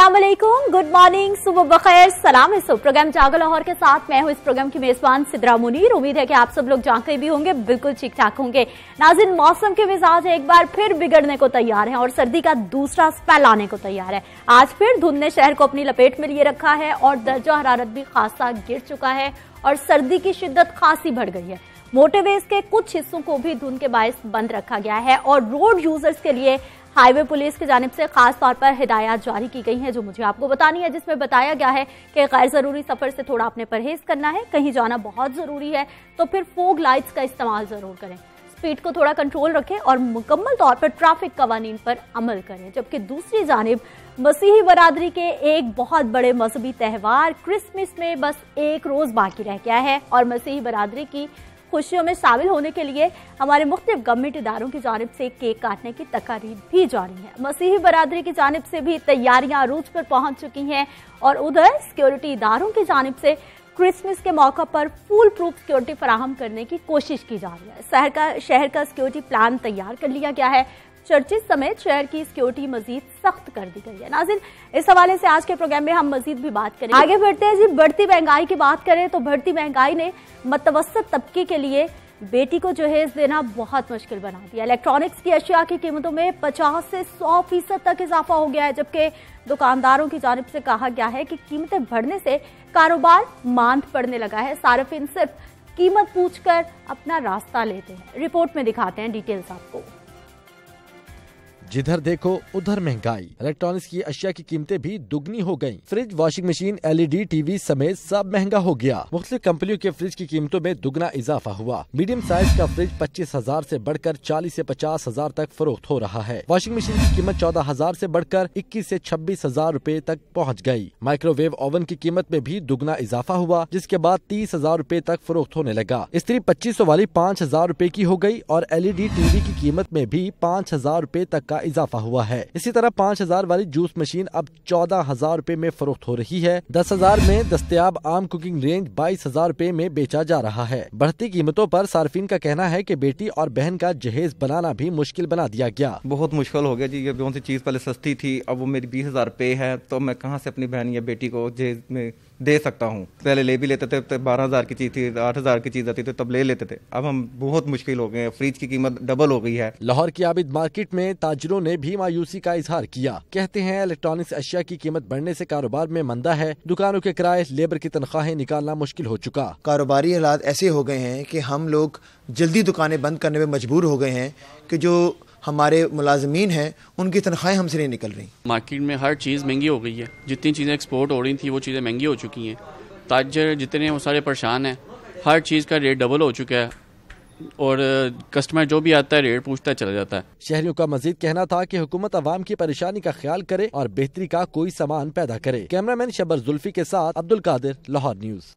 अस्सलाम good morning सुबह बखैर सलाम इस प्रोग्राम जागो लाहौर के साथ मैं हूँ इस प्रोग्राम की मेजबान सिद्रा मुनीर उम्मीद है कि आप सब लोग जाके भी होंगे बिल्कुल ठीक ठाक होंगे नाजिन मौसम के मिजाज एक बार फिर बिगड़ने को तैयार है और सर्दी का दूसरा स्पेल आने को तैयार है आज फिर धुंध ने शहर को अपनी लपेट में लिए रखा है और दर्जा हरारत भी खासा गिर चुका है और सर्दी की शिद्दत खासी बढ़ गई है मोटरवेज के कुछ हिस्सों को भी धुंध के बायस बंद रखा गया है और रोड यूजर्स के लिए हाईवे पुलिस की जानब से खास तौर पर हिदायत जारी की गई है जो मुझे आपको बतानी है जिसमें बताया गया है कि गैर ज़रूरी सफ़र से थोड़ा आपने परहेज़ करना है कहीं जाना बहुत ज़रूरी है तो फिर फोग लाइट्स का इस्तेमाल ज़रूर करें स्पीड को थोड़ा कंट्रोल रखें और मुकम्मल तौर पर ट्रैफिक कवानीन पर अमल करें जबकि दूसरी जानब मसीही बरदरी के एक बहुत बड़े मजहबी त्यौहार क्रिसमस में बस एक रोज़ बाकी रह गया है और मसीही बरदरी की खुशियों में शामिल होने के लिए हमारे मुख्तु गवर्नमेंट इदारों की जानब से केक काटने की तकारीब भी जारी है मसीही बरदरी की जानब से भी तैयारियां रूज पर पहुंच चुकी हैं और उधर सिक्योरिटी इदारों की जानब से क्रिसमस के मौका पर फूल प्रूफ सिक्योरिटी फराहम करने की कोशिश की जा रही है शहर का शहर का सिक्योरिटी प्लान तैयार कर लिया गया है चर्चित समेत शहर की सिक्योरिटी मजीद सख्त कर दी गई है नाजिन इस हवाले से आज के प्रोग्राम में हम मजीद भी बात करें आगे बढ़ते हैं जी बढ़ती महंगाई की बात करें तो बढ़ती महंगाई ने मतवस्त तबके के लिए बेटी को जहेज देना बहुत मुश्किल बना दिया इलेक्ट्रॉनिक्स की अशिया की कीमतों में 50 से 100 फीसद तक इजाफा हो गया है जबकि दुकानदारों की जानब से कहा गया है कि कीमतें बढ़ने से कारोबार मांद पड़ने लगा है सार्फिन सिर्फ कीमत पूछकर अपना रास्ता लेते हैं रिपोर्ट में दिखाते हैं डिटेल्स आपको जिधर देखो उधर महंगाई इलेक्ट्रॉनिक्स की अशिया की कीमतें भी दुगनी हो गयी fridge washing machine LED TV समेत सब महंगा हो गया मुख्तु कंपनियों के फ्रिज की कीमतों में दुगना इजाफा हुआ मीडियम साइज का फ्रिज पच्चीस हजार ऐसी बढ़कर चालीस ऐसी पचास हजार तक फरोख्त हो रहा है वॉशिंग मशीन की कीमत चौदह हजार ऐसी बढ़कर इक्कीस ऐसी छब्बीस हजार रूपए तक पहुँच गयी माइक्रोवेव ओवन की कीमत में भी दुगना इजाफा हुआ जिसके बाद तीस हजार रूपए तक फरोख्त होने लगा स्त्री पच्चीस वाली पाँच हजार रूपए की हो गयी और एलईडी टीवी e की कीमत में भी पाँच हजार रूपए तक का का इजाफा हुआ है इसी तरह पाँच हजार वाली जूस मशीन अब चौदह हजार रूपए में फरोख्त हो रही है दस हजार में दस्तियाब आम कुकिंग रेंज बाईस हजार रूपए में बेचा जा रहा है बढ़ती कीमतों पर सार्फिन का कहना है की बेटी और बहन का जहेज बनाना भी मुश्किल बना दिया गया बहुत मुश्किल हो गया जी ये कौन सी चीज पहले सस्ती थी अब वो मेरी बीस हजार रूपए है तो मैं कहाँ से अपनी बहन या बेटी को जहेज में दे सकता हूँ पहले ले भी लेते थे तो बारह हज़ार की चीज़ थी आठ हज़ार की चीज़ आती थी तब ले लेते थे अब हम बहुत मुश्किल हो गए फ्रिज की कीमत डबल हो गई है लाहौर की आबिद मार्केट में ताजरों ने भी मायूसी का इजहार किया कहते हैं इलेक्ट्रॉनिक्स अशिया की कीमत बढ़ने ऐसी कारोबार में मंदा है दुकानों के किराए लेबर की तनख्वाहें निकालना मुश्किल हो चुका कारोबारी हालात ऐसे हो गए हैं की हम लोग जल्दी दुकानें बंद करने में मजबूर हो गए हैं की जो हमारे मुलाजमीन हैं उनकी तनख्वाहें हमसे नहीं निकल रही मार्केट में हर चीज़ महंगी हो गई है जितनी चीज़ें एक्सपोर्ट हो रही थी वो चीज़ें महंगी हो चुकी हैं ताजर जितने हैं वो सारे परेशान हैं हर चीज़ का रेट डबल हो चुका है और कस्टमर जो भी आता है रेट पूछता चला जाता है शहरियों का मजीद कहना था कि हुकूमत आवाम की परेशानी का ख्याल करे और बेहतरी का कोई सामान पैदा करे कैमरामैन शबर जुल्फी के साथ अब्दुल कादिर लाहौर न्यूज़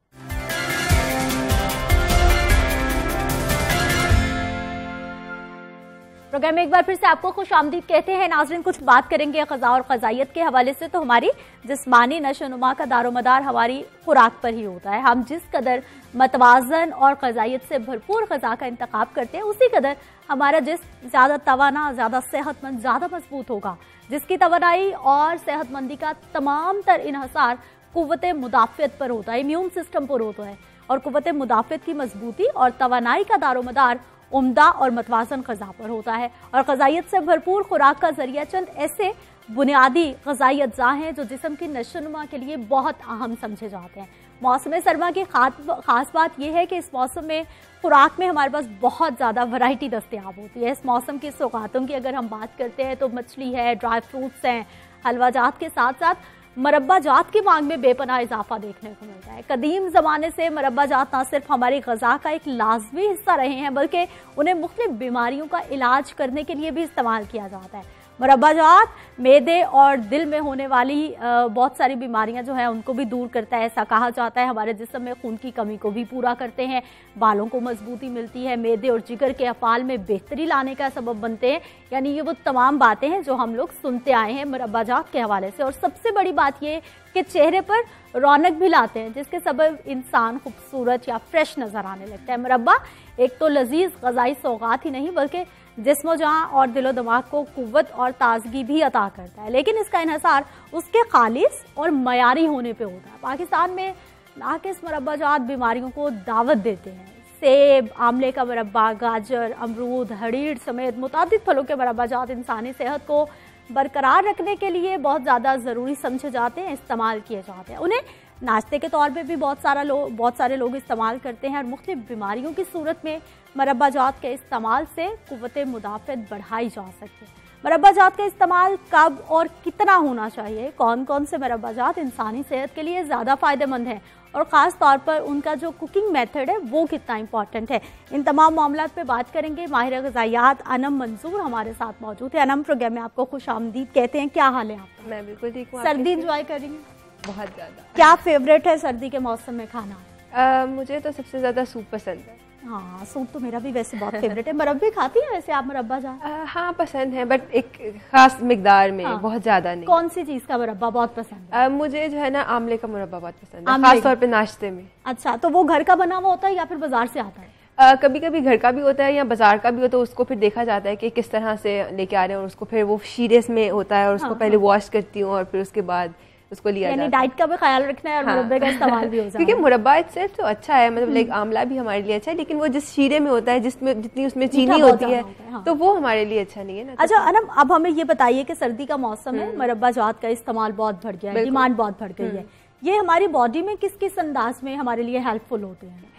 प्रोग्राम में एक बार फिर से आपको खुश आमदीद कहते हैं नाजरन कुछ बात करेंगे खज़ा और खजाइत के हवाले से तो हमारी जिसमानी नशो नुमा का दारोमदार हमारी खुराक पर ही होता है हम जिस कदर मतवाजन और ख़जाइत से भरपूर ख़जा का इंतखब करते हैं उसी कदर हमारा जिसम ज़्यादा तोाना ज़्यादा सेहतमंद ज़्यादा मजबूत होगा जिसकी तोानाई और सेहतमंदी का तमाम तर इहसार कुत मुदाफियत पर होता है इम्यून सिस्टम पर होता है और कुत मुदाफियत की मजबूती और तोानाई का दारोमदार उम्दा और मतवाजन गज़ा पर होता है और गजाइत से भरपूर खुराक का जरिया चंद ऐसे बुनियादी गजाई अज्जा हैं जो जिसम की नशोनुमा के लिए बहुत अहम समझे जाते हैं मौसम सरमा की ख़ास बात यह है कि इस मौसम में खुराक में हमारे पास बहुत ज़्यादा वैरायटी दस्तियाब होती है इस मौसम की सौगातों की अगर हम बात करते हैं तो मछली है ड्राई फ्रूट्स हैं हलवाजात के साथ साथ मरबा जात की मांग में बेपना इजाफा देखने को मिलता है कदीम ज़माने से मरबा जात न सिर्फ हमारी गजा का एक लाजमी हिस्सा रहे हैं बल्कि उन्हें मुख्तलिफ बीमारियों का इलाज करने के लिए भी इस्तेमाल किया जाता है मरबा मैदे और दिल में होने वाली बहुत सारी बीमारियां जो है उनको भी दूर करता है ऐसा कहा जाता है हमारे जिसम में खून की कमी को भी पूरा करते हैं बालों को मजबूती मिलती है मैदे और जिगर के अफाल में बेहतरी लाने का सबब बनते हैं यानी ये वो तमाम बातें हैं जो हम लोग सुनते आए हैं मरबाजात के हवाले से और सबसे बड़ी बात ये कि चेहरे पर रौनक भी लाते हैं जिसके सबब इंसान खूबसूरत या फ्रेश नज़र आने लगता है मुरबा एक तो लजीज गजाई सौगात ही नहीं बल्कि जिसमो जहाँ और दिलो दिमाग को कुत और ताजगी भी अता करता है लेकिन इसका इसार उसके खालिश और मयारी होने पर होता है पाकिस्तान में नाकिस मरबा जात बीमारियों को दावत देते हैं सेब आमले का मरबा गाजर अमरूद हरीर समेत मुतद फलों के मरबा जात इंसानी सेहत को बरकरार रखने के लिए बहुत ज़्यादा ज़रूरी समझे जाते हैं इस्तेमाल किए जाते हैं उन्हें नाश्ते के तौर पर भी बहुत सारा लोग बहुत सारे लोग इस्तेमाल करते हैं और मुख्तु बीमारियों की सूरत में मरबा जात के इस्तेमाल से कुत मुदाफ़त बढ़ाई जा सकती है मरबा जात का इस्तेमाल कब और कितना होना चाहिए कौन कौन से मरबा जात इंसानी सेहत के लिए ज़्यादा फ़ायदेमंद हैं और ख़ास तौर पर उनका जो कुकिंग मेथड है वो कितना इम्पॉर्टेंट है इन तमाम मामला पे बात करेंगे माहिर गजायात अनम मंजूर हमारे साथ मौजूद है अनम प्रोग्राम में आपको खुश आमदीद कहते हैं क्या हाल है आपका मैं बिल्कुल ठीक हूँ सर्दी इंजॉय करेंगे बहुत ज़्यादा क्या फेवरेट है सर्दी के मौसम में खाना आ, मुझे तो सबसे ज़्यादा सूप पसंद है हाँ सूप तो मेरा भी वैसे बहुत फेवरेट है मरबे खाती हैं वैसे आप मरबा जान हाँ पसंद है बट एक खास मकदार में हाँ, बहुत ज़्यादा नहीं कौन सी चीज़ का मरबा बहुत पसंद है आ, मुझे जो है ना आमले का मुरबा बहुत पसंद है खास तौर पे नाश्ते में अच्छा तो वो घर का बना हुआ होता है या फिर बाजार से आता है Uh, कभी कभी घर का भी होता है या बाजार का भी होता तो है उसको फिर देखा जाता है कि किस तरह से लेके आ रहे हैं और उसको फिर वो शीरे में होता है और उसको हाँ, पहले हाँ। वॉश करती हूँ और फिर उसके बाद उसको लिया यानी डाइट का भी ख्याल रखना है और हाँ। मुरब्बे का इस्तेमाल भी हो जाए क्योंकि मुरब्बा इटसेल्फ तो अच्छा है मतलब लाइक आंवला भी हमारे लिए अच्छा है लेकिन वो जिस शीरे में होता है जिसमें जितनी उसमें चीनी होती है हाँ। तो वो हमारे लिए अच्छा नहीं है ना अच्छा तो- अनम अब हमें ये बताइए कि सर्दी का मौसम है हम्म। मुरब्बा जात का इस्तेमाल बहुत बढ़ गया है डिमांड बहुत बढ़ गई है हम्म। ये हमारी बॉडी में किस किस अंदाज में हमारे लिए हेल्पफुल होते हैं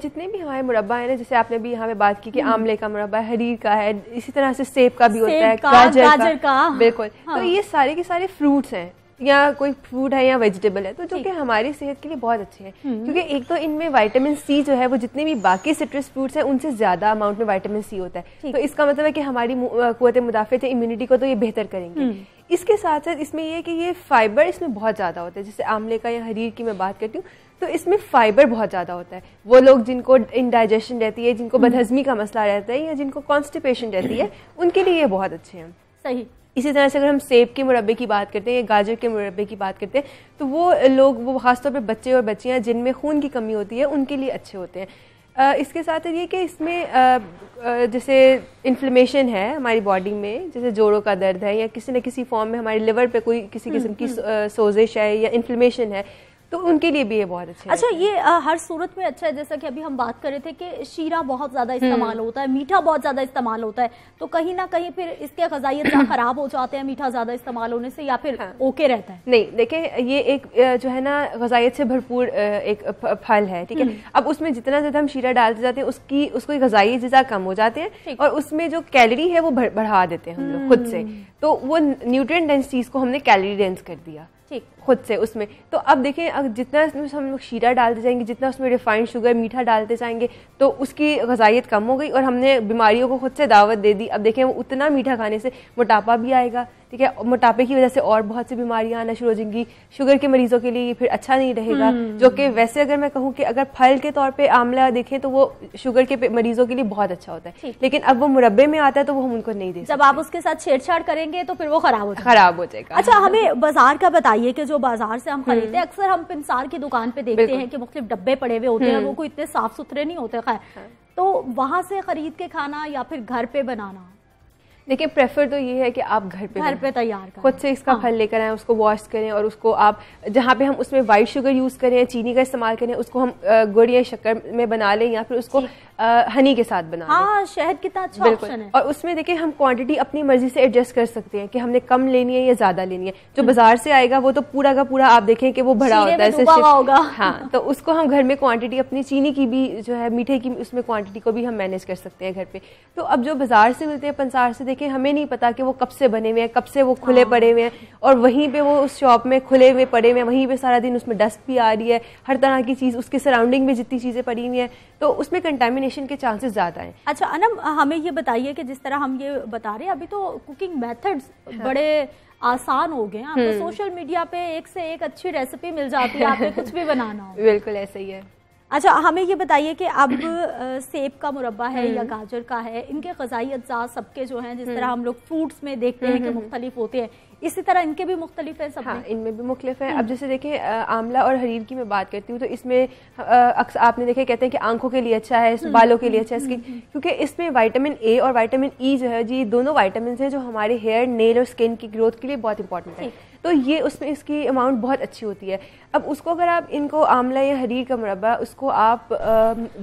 जितने भी हमारे मुरब्बा है ना जैसे आपने भी यहाँ पे बात की कि हम्म। आमले का मुरबा हरीर का है इसी तरह से सेब का भी होता है गाजर का, का, का हाँ। बिल्कुल तो हाँ। तो ये सारे के सारे फ्रूट्स हैं या कोई फ्रूट है या वेजिटेबल है तो जो कि हमारी सेहत के लिए बहुत अच्छे हैं हम्म। क्योंकि एक तो इनमें वाइटामिन सी जो है वो जितने भी बाकी सिट्रस फ्रूट्स हैं उनसे ज्यादा अमाउंट में वाइटामिन सी होता है तो इसका मतलब है कि हमारी कुत मुदाफत या इम्यूनिटी को तो ये बेहतर करेंगे हम्म। इसके साथ साथ इसमें यह कि ये फाइबर इसमें बहुत ज़्यादा होता है जैसे आमले का या हरीर की मैं बात करती हूँ तो इसमें फाइबर बहुत ज़्यादा होता है वो लोग जिनको इनडाइजेशन रहती है जिनको हम्म। बदहजमी का मसला रहता है या जिनको कॉन्स्टिपेशन रहती है उनके लिए ये बहुत अच्छे हैं सही इसी तरह से अगर हम सेब के मुरबे की बात करते हैं या गाजर के मुरबे की बात करते हैं तो वो लोग वो खासतौर पर बच्चे और बच्चियाँ जिनमें खून की कमी होती है उनके लिए अच्छे होते हैं आ, इसके साथ ये कि इसमें जैसे इन्फ्लेमेशन है हमारी बॉडी में जैसे जोड़ों का दर्द है या किसी न किसी फॉर्म में हमारे लिवर पे कोई किसी हम्म, किस्म की हम्म। सोजिश है या इन्फ्लेमेशन है तो उनके लिए भी ये बहुत अच्छा अच्छा ये आ, हर सूरत में अच्छा है जैसा कि अभी हम बात कर रहे थे कि शीरा बहुत ज़्यादा हम्म। इस्तेमाल होता है मीठा बहुत ज़्यादा इस्तेमाल होता है तो कहीं ना कहीं फिर इसके गजाइत खराब हो जाते हैं मीठा ज़्यादा इस्तेमाल होने से या फिर हाँ। ओके रहता है नहीं देखिए ये एक जो है ना गजाइत से भरपूर एक फल है ठीक है हम्म। अब उसमें जितना ज़्यादा हम शीरा डालते जाते हैं उसकी उसको गजाई ज़्यादा कम हो जाते हैं और उसमें जो कैलोरी है वो बढ़ा देते हैं हम लोग खुद से हम्म। तो वो न्यूट्रिय डेंस चीज़ को हमने कैलोरी डेंस कर दिया ठीक खुद से उसमें तो अब देखें अगर जितना इसमें हम लोग शीरा डालते जाएंगे जितना उसमें रिफाइंड शुगर मीठा डालते जाएंगे तो उसकी गजाइत कम हो गई और हमने बीमारियों को खुद से दावत दे दी अब देखें वो उतना मीठा खाने से मोटापा भी आएगा ठीक है मोटापे की वजह से और बहुत सी बीमारियां आना शुरू हो जाएंगी शुगर के मरीजों के लिए ये फिर अच्छा नहीं रहेगा हम्म। जो कि वैसे अगर मैं कहूँ कि अगर फल के तौर पर आमला देखें तो वो शुगर के मरीजों के लिए बहुत अच्छा होता है लेकिन अब वो मुरबे में आता है तो वो हम उनको नहीं दे जब आप उसके साथ छेड़छाड़ करेंगे तो फिर वो खराब हो खराब हो जाएगा अच्छा हमें बाजार का बताइए कि जो बाजार से हम खरीदते हैं हम्म। अक्सर हम पिंसार की दुकान पे देखते हैं कि मुख्तलिफ डब्बे पड़े हुए होते हैं वो हम्म। कोई इतने साफ सुथरे नहीं होते खैर हाँ। तो वहां से खरीद के खाना या फिर घर पे बनाना देखिए प्रेफर तो ये है कि आप घर पे घर पे तैयार करें खुद से इसका हाँ। फल लेकर आए उसको वॉश करें और उसको आप जहाँ पे हम उसमें वाइट शुगर यूज़ करें चीनी का इस्तेमाल करें उसको हम गुड़ या शक्कर में बना लें या फिर उसको हनी के साथ बना हाँ शहद कितना अच्छा ऑप्शन है और उसमें देखिए हम क्वांटिटी अपनी मर्जी से एडजस्ट कर सकते हैं कि हमने कम लेनी है या ज्यादा लेनी है जो हम्म। बाजार से आएगा वो तो पूरा का पूरा आप देखें कि वो भरा होता है होगा हाँ तो उसको हम घर में क्वांटिटी अपनी चीनी की भी जो है मीठे की उसमें क्वांटिटी को भी हम मैनेज कर सकते हैं घर पे तो अब जो बाजार से मिलते हैं पंसार से देखें हमें नहीं पता कि वो कब से बने हुए हैं कब से वो खुले हाँ। पड़े हुए हैं और वहीं पे वो उस शॉप में खुले हुए पड़े हुए हैं वहीं पे सारा दिन उसमें डस्ट भी आ रही है हर तरह की चीज उसके सराउंडिंग में जितनी चीजें पड़ी हुई है तो उसमें कंटेमिन एग्जामिनेशन के चांसेस ज्यादा हैं अच्छा अनम हमें ये बताइए कि जिस तरह हम ये बता रहे हैं अभी तो कुकिंग मेथड्स हाँ। बड़े आसान हो गए हैं आपको सोशल हम्म। मीडिया पे एक से एक अच्छी रेसिपी मिल जाती है आपने कुछ भी बनाना हो बिल्कुल ऐसे ही है अच्छा हमें ये बताइए कि अब सेब का मुरबा है या हम्म। गाजर का है इनके गजाई अज्जा सबके जो हैं जिस तरह हम्म। हम लोग फ्रूट्स में देखते हैं कि हम्म, मुख्तलिफ होते हैं इसी तरह इनके भी मुख्तलिफ हैं सब हाँ, इनमें भी मुख्तलिफ हैं अब जैसे देखें आंवला और हरीर की मैं बात करती हूँ तो इसमें अक्सर आपने देखे कहते हैं कि आंखों के लिए अच्छा है बालों के लिए अच्छा है इसकी क्योंकि इसमें वाइटामिन ए और वाइटामिन ई जो है जी दोनों वाइटामिन है जो हमारे हेयर नेल और स्किन की ग्रोथ के लिए बहुत इंपॉर्टेंट है तो ये उसमें इसकी अमाउंट बहुत अच्छी होती है अब उसको अगर आप इनको आमला या हरीर का मुरबा उसको आप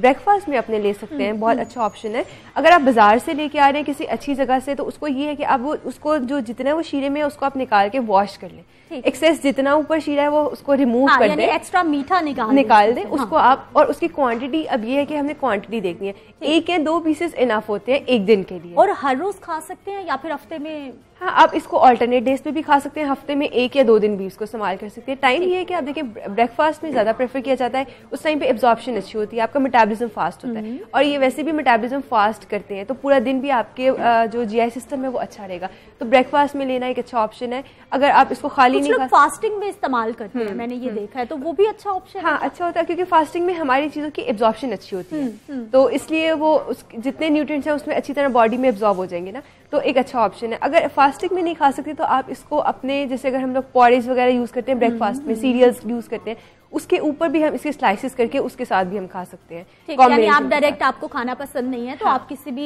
ब्रेकफास्ट में अपने ले सकते हैं हम्म, बहुत हम्म। अच्छा ऑप्शन है अगर आप बाज़ार से लेके आ रहे हैं किसी अच्छी जगह से तो उसको ये है कि आप वो उसको जो जितना वो शीरे में है उसको आप निकाल के वॉश कर लें एक्सेस जितना ऊपर शीरा है वो उसको रिमूव हाँ, कर दें एक्स्ट्रा मीठा निकाल निकाल दें हाँ। उसको आप और उसकी क्वांटिटी अब ये है कि हमने क्वांटिटी देखनी है एक या दो पीसेस इनफ होते हैं एक दिन के लिए और हर रोज खा सकते हैं या फिर हफ्ते में हाँ आप इसको ऑल्टरनेट डेज पे भी खा सकते हैं हफ्ते में एक या दो दिन भी इसको इस्तेमाल कर सकते हैं टाइम ये है कि आप देखें ब्रेकफास्ट में ज़्यादा प्रेफर किया जाता है उस टाइम पे एब्जॉर्प्शन अच्छी होती है आपका मेटाबॉलिज्म फास्ट होता है हम्म। और ये वैसे भी मेटाबॉलिज्म फास्ट करते हैं तो पूरा दिन भी आपके जो जी सिस्टम है वो अच्छा रहेगा तो ब्रेकफास्ट में लेना एक अच्छा ऑप्शन है अगर आप इसको खाली नहीं फास्टिंग में इस्तेमाल करते हैं हम्म, मैंने ये हम्म। देखा है तो वो भी अच्छा ऑप्शन हाँ अच्छा होता है क्योंकि फास्टिंग में हमारी चीज़ों की एब्जॉर्प्शन अच्छी होती है तो इसलिए वो जितने न्यूट्रिएंट्स हैं उसमें अच्छी तरह बॉडी में एब्जॉर्ब हो जाएंगे ना तो एक अच्छा ऑप्शन है अगर फास्टिंग में नहीं खा सकते तो आप इसको अपने जैसे अगर हम लोग पॉरिज वगैरह यूज करते हैं ब्रेकफास्ट में सीरियल्स हम्म। यूज करते हैं उसके ऊपर भी हम इसके स्लाइसिस करके उसके साथ भी हम खा सकते हैं यानी आप डायरेक्ट आपको खाना पसंद नहीं है तो हाँ। आप किसी भी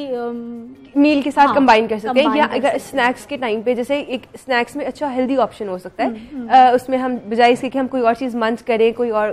मील के साथ कंबाइन हाँ, कर सकते हैं या अगर स्नैक्स के टाइम पे जैसे एक स्नैक्स में अच्छा हेल्दी ऑप्शन हो सकता है हम्म, हम्म। उसमें हम बजाय इसके कि हम कोई और चीज़ मंच करें कोई और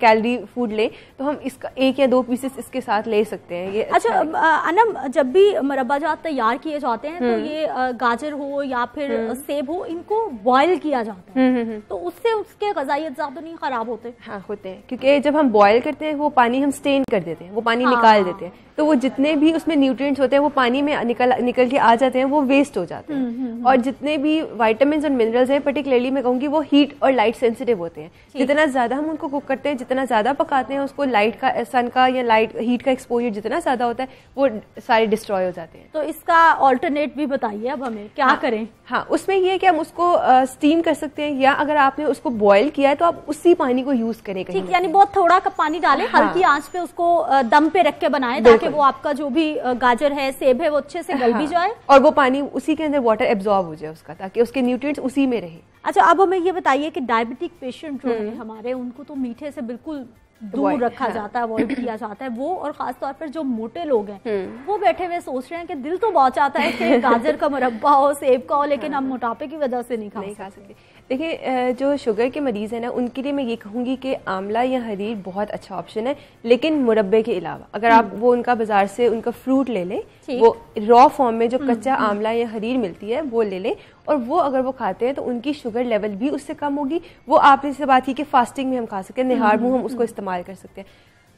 कैलरी फूड लें तो हम इसका एक या दो पीसेस इसके साथ ले सकते हैं ये अच्छा, अच्छा अनम जब भी मरबा जात तैयार किए जाते हैं तो हम्म। ये गाजर हो या फिर सेब हो इनको बॉयल किया जाता है तो उससे उसके गजाइत ज्यादा नहीं खराब होते होते हैं हाँ होते हैं क्योंकि जब हम बॉयल करते हैं वो पानी हम स्टेन कर देते हैं वो पानी हाँ। निकाल देते हैं तो वो जितने भी उसमें न्यूट्रिएंट्स होते हैं वो पानी में निकल निकल के आ जाते हैं वो वेस्ट हो जाते हैं हम्म, हम्म, हम्म। और जितने भी वाइटामिन और मिनरल्स हैं पर्टिकुलरली मैं कहूँगी वो हीट और लाइट सेंसिटिव होते हैं जितना ज़्यादा हम उनको कुक करते हैं जितना ज़्यादा पकाते हैं उसको लाइट का सन का या लाइट हीट का एक्सपोजर जितना ज़्यादा होता है वो सारे डिस्ट्रॉय हो जाते हैं तो इसका ऑल्टरनेट भी बताइए अब हमें क्या हाँ। करें हाँ उसमें यह है कि हम उसको स्टीम कर सकते हैं या अगर आपने उसको बॉयल किया है तो आप उसी पानी को यूज करेगा ठीक यानी बहुत थोड़ा का पानी डाले हाँ। हल्की आंच पे उसको दम पे रख के बनाए ताकि वो आपका जो भी गाजर है सेब है वो अच्छे से गल भी हाँ। जाए और वो पानी उसी के अंदर वाटर एब्जॉर्ब हो जाए उसका ताकि उसके न्यूट्रिएंट्स उसी में रहे अच्छा अब हमें ये बताइए कि डायबिटिक पेशेंट जो हम्म। है हमारे उनको तो मीठे से बिल्कुल दूर रखा हाँ। जाता है अवॉइड किया जाता है वो और खास तौर पर जो मोटे लोग हैं हम्म। वो बैठे हुए सोच रहे हैं कि दिल तो बहुत चाहता है कि गाजर का मुरब्बा हो सेब का हो लेकिन हाँ। हम मोटापे की वजह से नहीं खा नहीं सकते देखिए जो शुगर के मरीज़ हैं ना उनके लिए मैं ये कहूँगी कि आंवला या हरीर बहुत अच्छा ऑप्शन है लेकिन मुरबे के अलावा अगर आप हम्म। वो उनका बाजार से उनका फ्रूट ले लें वो रॉ फॉर्म में जो हम्म, कच्चा हम्म। आंवला या हरीर मिलती है वो ले लें और वो अगर वो खाते हैं तो उनकी शुगर लेवल भी उससे कम होगी वो आपने से बात की कि फास्टिंग में हम खा सकते हैं निहार मुँह हम उसको इस्तेमाल कर सकते हैं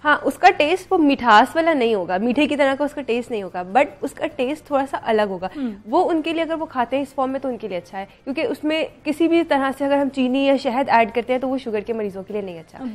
हाँ उसका टेस्ट वो मिठास वाला नहीं होगा मीठे की तरह का उसका टेस्ट नहीं होगा बट उसका टेस्ट थोड़ा सा अलग होगा हम्म। वो उनके लिए अगर वो खाते हैं इस फॉर्म में तो उनके लिए अच्छा है क्योंकि उसमें किसी भी तरह से अगर हम चीनी या शहद ऐड करते हैं तो वो शुगर के मरीजों के लिए नहीं अच्छा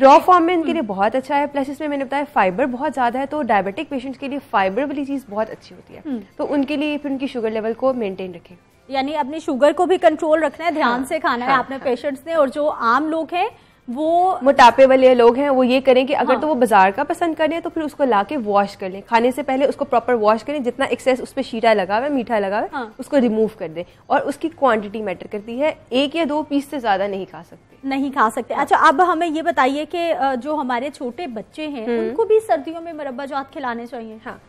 रॉ फॉर्म हम्म। में इनके हम्म। लिए बहुत अच्छा है प्लस इसमें मैंने बताया फाइबर बहुत ज़्यादा है तो डायबिटिक पेशेंट्स के लिए फाइबर वाली चीज़ बहुत अच्छी होती है तो उनके लिए फिर उनकी शुगर लेवल को मेंटेन रखें यानी अपनी शुगर को भी कंट्रोल रखना है ध्यान हाँ। से खाना है हाँ। आपने पेशेंट्स ने और जो आम लोग हैं वो मोटापे वाले लोग हैं वो ये करें कि अगर हाँ। तो वो बाजार का पसंद करें तो फिर उसको ला के वॉश कर लें खाने से पहले उसको प्रॉपर वॉश करें जितना एक्सेस उस पर शीटा लगा हुआ मीठा लगा हुआ हाँ। उसको रिमूव कर दें और उसकी क्वांटिटी मैटर करती है एक या दो पीस से ज्यादा नहीं खा सकते नहीं खा सकते हाँ। अच्छा अब हमें ये बताइए कि जो हमारे छोटे बच्चे हैं हम्म। उनको भी सर्दियों में मरबा जात खिलाने चाहिए हाँ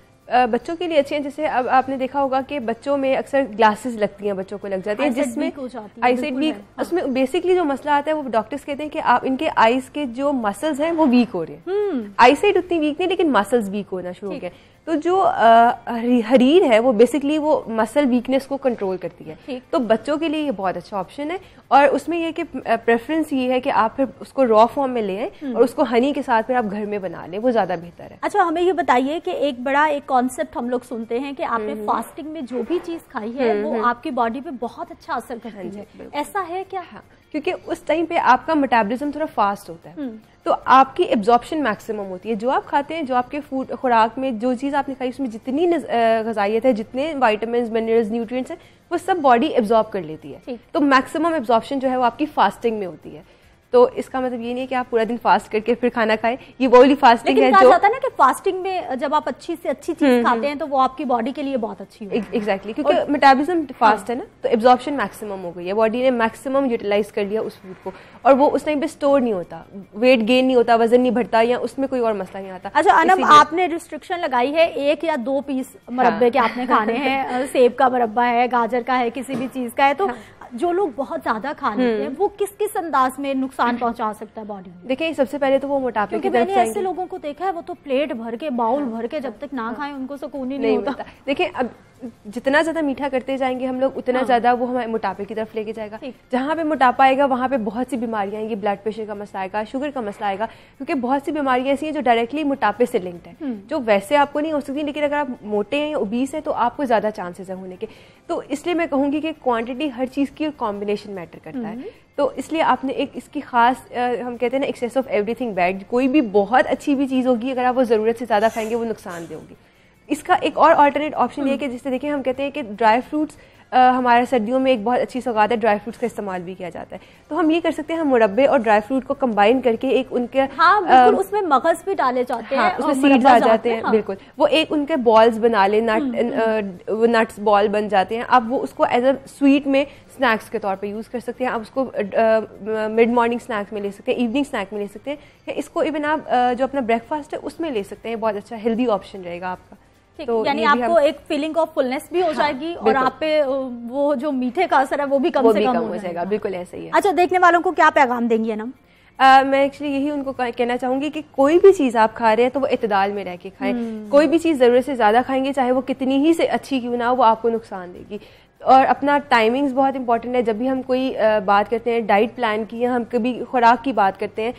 बच्चों के लिए अच्छी हैं जैसे अब आपने देखा होगा कि बच्चों में अक्सर ग्लासेस लगती हैं बच्चों को लग जाती है जिसमें आईसाइट वीक उसमें बेसिकली जो मसला आता है वो डॉक्टर्स कहते हैं कि आप इनके आईज के जो मसल्स हैं वो वीक हो रहे हैं आईसाइट हम्म। उतनी वीक नहीं लेकिन मसल्स वीक होना शुरू हो गए तो जो हरीर है वो बेसिकली वो मसल वीकनेस को कंट्रोल करती है तो बच्चों के लिए ये बहुत अच्छा ऑप्शन है और उसमें ये कि प्रेफरेंस ये है कि आप फिर उसको रॉ फॉर्म में ले हम्म। और उसको हनी के साथ फिर आप घर में बना लें वो ज्यादा बेहतर है अच्छा हमें ये बताइए कि एक बड़ा एक कॉन्सेप्ट हम लोग सुनते हैं कि आपने फास्टिंग हम्म। में जो भी चीज खाई है हम्म, वो आपकी बॉडी पे बहुत अच्छा असर करती हाँ है ऐसा है क्या हाँ, क्योंकि उस टाइम पे आपका मेटाबॉलिज्म थोड़ा फास्ट होता है तो आपकी एब्जॉर्प्शन मैक्सिमम होती है जो आप खाते हैं जो आपके फूड खुराक में जो चीज़ आपने खाई उसमें जितनी गजाइत है जितने वाइटामिन मिनरल्स न्यूट्रिएंट्स हैं वो सब बॉडी एब्जॉर्ब कर लेती है तो मैक्सिमम एब्जॉर्प्शन जो है वो आपकी फास्टिंग में होती है तो इसका मतलब ये नहीं है कि आप पूरा दिन फास्ट करके फिर खाना खाएं ये वो वाली फास्टिंग है जो जाता है ना कि फास्टिंग में जब आप अच्छी से अच्छी चीज हम्म, खाते हम्म। हैं तो वो आपकी बॉडी के लिए बहुत अच्छी है एग्जैक्टली क्योंकि मेटाबॉलिज्म हाँ। फास्ट है ना तो एब्जॉर्प्शन मैक्सिमम हो गई है बॉडी ने मैक्सिमम यूटिलाइज कर लिया उस फूड को और वो उस टाइम पे स्टोर नहीं होता वेट गेन नहीं होता वजन नहीं बढ़ता या उसमें कोई और मसला नहीं आता अच्छा अनब आपने रिस्ट्रिक्शन लगाई है एक या दो पीस मुरब्बे हाँ। के आपने खाने हैं सेब का मुरब्बा है गाजर का है किसी भी चीज का है तो हाँ। जो लोग बहुत ज़्यादा खा लेते हैं हम्म। वो किस किस अंदाज में नुकसान पहुंचा सकता है बॉडी में देखिए सबसे पहले तो वो मोटापे क्योंकि मैंने ऐसे लोगों को देखा है वो तो प्लेट भर के बाउल भर के जब तक ना हाँ। खाएं उनको सुकून ही नहीं होता देखिए अब जितना ज़्यादा मीठा करते जाएंगे हम लोग उतना हाँ। ज़्यादा वो हमारे मोटापे की तरफ लेके जाएगा जहाँ पे मोटापा आएगा वहाँ पे बहुत सी बीमारियाँ आएंगी ब्लड प्रेशर का मसला आएगा शुगर का मसला आएगा क्योंकि बहुत सी बीमारियाँ ऐसी हैं जो डायरेक्टली मोटापे से लिंक्ड है हम्म। जो वैसे आपको नहीं हो सकती लेकिन अगर आप मोटे हैं उबीस ओबीस हैं तो आपको ज़्यादा चांसेस है होने के तो इसलिए मैं कहूँगी कि क्वान्टिटी हर चीज़ की कॉम्बिनेशन मैटर करता है हम्म। तो इसलिए आपने एक इसकी खास आ, हम कहते हैं ना एक्सेस ऑफ एवरीथिंग बैड कोई भी बहुत अच्छी भी चीज़ होगी अगर आप वो ज़रूरत से ज़्यादा खाएंगे वो नुकसानदेह होगी इसका एक और ऑल्टरनेट ऑप्शन ये कि जिससे देखिए हम कहते हैं कि ड्राई फ्रूट्स हमारे सर्दियों में एक बहुत अच्छी सौगात है ड्राई फ्रूट्स का इस्तेमाल भी किया जाता है तो हम ये कर सकते हैं हम मुरब्बे और ड्राई फ्रूट को कंबाइन करके एक उनके हाँ, बिल्कुल उसमें मगज भी डाले जाते हाँ, हैं उसमें सीड्स आ जाते हैं हाँ। बिल्कुल वो एक उनके बॉल्स बना ले नट हम्म, हम्म। वो नट्स बॉल बन जाते हैं आप वो उसको एज अ स्वीट में स्नैक्स के तौर पर यूज़ कर सकते हैं आप उसको मिड मॉर्निंग स्नैक्स में ले सकते हैं इवनिंग स्नैक में ले सकते हैं इसको इवन आप जो अपना ब्रेकफास्ट है उसमें ले सकते हैं बहुत अच्छा हेल्दी ऑप्शन रहेगा आपका तो यानी आपको एक फीलिंग ऑफ फुलनेस भी हो हाँ, जाएगी और आप पे वो जो मीठे का असर है वो भी कम वो से भी कम, कम हो जाएगा बिल्कुल ऐसे ही है अच्छा देखने वालों को क्या पैगाम देंगी अनम Uh, मैं एक्चुअली यही उनको कहना चाहूंगी कि कोई भी चीज़ आप खा रहे हैं तो वो इतदाल में रह के खाएं हम्म। कोई भी चीज़ ज़रूरत से ज़्यादा खाएंगे चाहे वो कितनी ही से अच्छी क्यों ना हो वो आपको नुकसान देगी और अपना टाइमिंग्स बहुत इंपॉर्टेंट है जब भी हम कोई बात करते हैं डाइट प्लान की या हम कभी खुराक की बात करते हैं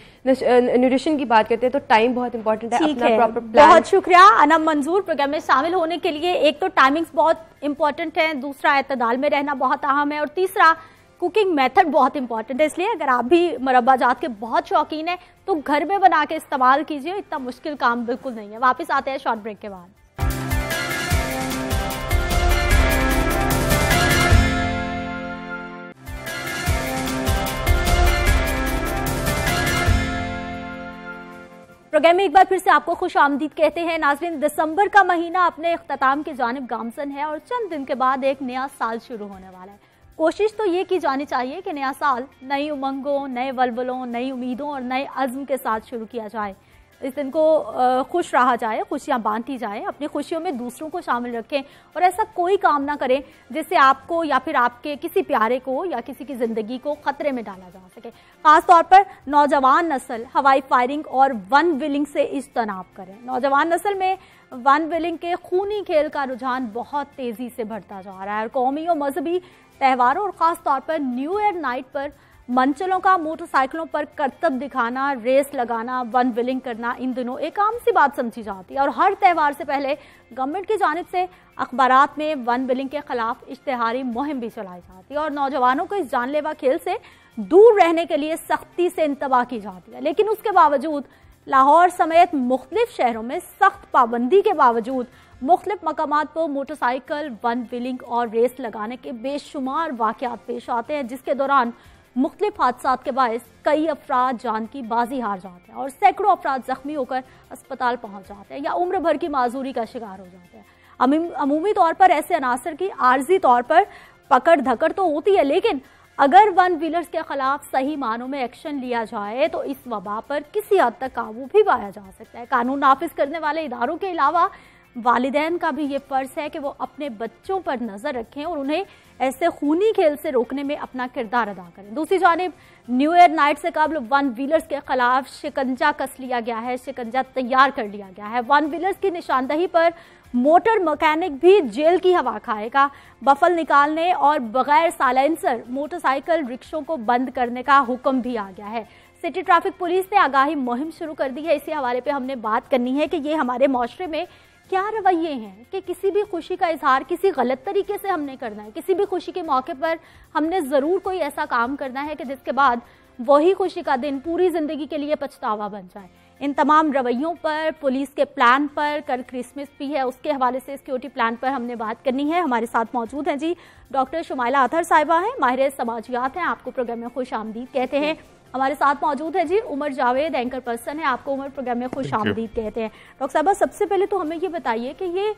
न्यूट्रिशन की बात करते हैं तो टाइम बहुत इंपॉर्टेंट है अपना प्रॉपर प्लान बहुत शुक्रिया अनम मंजूर प्रोग्राम में शामिल होने के लिए एक तो टाइमिंग्स बहुत इंपॉर्टेंट है दूसरा एतदाल में रहना बहुत अहम है और तीसरा कुकिंग मेथड बहुत इंपॉर्टेंट है इसलिए अगर आप भी मरबा जात के बहुत शौकीन है तो घर में बना के इस्तेमाल कीजिए इतना मुश्किल काम बिल्कुल नहीं है वापस आते हैं शॉर्ट ब्रेक के बाद प्रोग्राम में एक बार फिर से आपको खुश आमदीद कहते हैं नाजरीन दिसंबर का महीना अपने अख्ताम की जानब गामसन है और चंद दिन के बाद एक नया साल शुरू होने वाला है कोशिश तो ये की जानी चाहिए कि नया साल नई उमंगों नए वलबलों नई उम्मीदों और नए अज़म के साथ शुरू किया जाए इस दिन को खुश रहा जाए खुशियाँ बांटी जाए अपनी खुशियों में दूसरों को शामिल रखें और ऐसा कोई काम ना करें जिससे आपको या फिर आपके किसी प्यारे को या किसी की ज़िंदगी को ख़तरे में डाला जा सके खासतौर पर नौजवान नस्ल हवाई फायरिंग और वन विलिंग से इजतनाव करें नौजवान नस्ल में वन विलिंग के खूनी खेल का रुझान बहुत तेज़ी से बढ़ता जा रहा है और कौमी और मजहबी त्यौहारों और खासतौर पर न्यू ईयर नाइट पर मंचलों का मोटरसाइकिलों पर करतब दिखाना रेस लगाना वन विलिंग करना इन दिनों एक आम सी बात समझी जाती है और हर त्यौहार से पहले गवर्नमेंट की जानब से अखबार में वन विलिंग के खिलाफ इश्तहारी मुहिम भी चलाई जाती है और नौजवानों को इस जानलेवा खेल से दूर रहने के लिए सख्ती से इंतबाह की जाती है लेकिन उसके बावजूद लाहौर समेत मुख्तलिफ शहरों में सख्त पाबंदी के बावजूद मुख्तलिफ मकाम पर मोटरसाइकिल वन व्हीलिंग और रेस लगाने के बेशुमार वाकत पेश आते हैं जिसके दौरान मुख्तलिफ हादसा के बायस कई अफराद जान की बाजी हार जाते हैं और सैकड़ों अफराद जख्मी होकर अस्पताल पहुंच जाते हैं या उम्र भर की माजूरी का शिकार हो जाते हैं अमूमी तौर पर ऐसे अनासर की आर्जी तौर पर पकड़ धकड़ तो होती है लेकिन अगर वन व्हीलर्स के खिलाफ सही मानों में एक्शन लिया जाए तो इस वबा पर किसी हद तक काबू भी पाया जा सकता है कानून नाफिज करने वाले इदारों के अलावा वालदेन का भी ये फ़र्ज़ है कि वो अपने बच्चों पर नज़र रखें और उन्हें ऐसे खूनी खेल से रोकने में अपना किरदार अदा करें दूसरी जानब न्यू ईयर नाइट से कबल वन व्हीलर्स के खिलाफ शिकंजा कस लिया गया है शिकंजा तैयार कर लिया गया है वन व्हीलर्स की निशानदही पर मोटर मकैनिक भी जेल की हवा खाएगा बफल निकालने और बगैर साइलेंसर मोटरसाइकिल रिक्शों को बंद करने का हुक्म भी आ गया है सिटी ट्रैफिक पुलिस ने आगाही मुहिम शुरू कर दी है इसी हवाले पे हमने बात करनी है कि ये हमारे माशरे में क्या रवैये हैं कि किसी भी खुशी का इजहार किसी गलत तरीके से हमने करना है किसी भी खुशी के मौके पर हमने ज़रूर कोई ऐसा काम करना है कि जिसके बाद वही खुशी का दिन पूरी ज़िंदगी के लिए पछतावा बन जाए इन तमाम रवैयों पर पुलिस के प्लान पर कल क्रिसमस भी है उसके हवाले से सिक्योरिटी प्लान पर हमने बात करनी है हमारे साथ मौजूद हैं जी डॉक्टर शुमाइला अथर साहिबा हैं माहिर समाजियात हैं आपको प्रोग्राम में खुश आमदीद कहते हैं हमारे साथ मौजूद है जी उमर जावेद एंकर पर्सन है आपको उमर प्रोग्राम में खुश आमदीद कहते हैं डॉक्टर साहबा सबसे पहले तो हमें ये बताइए कि ये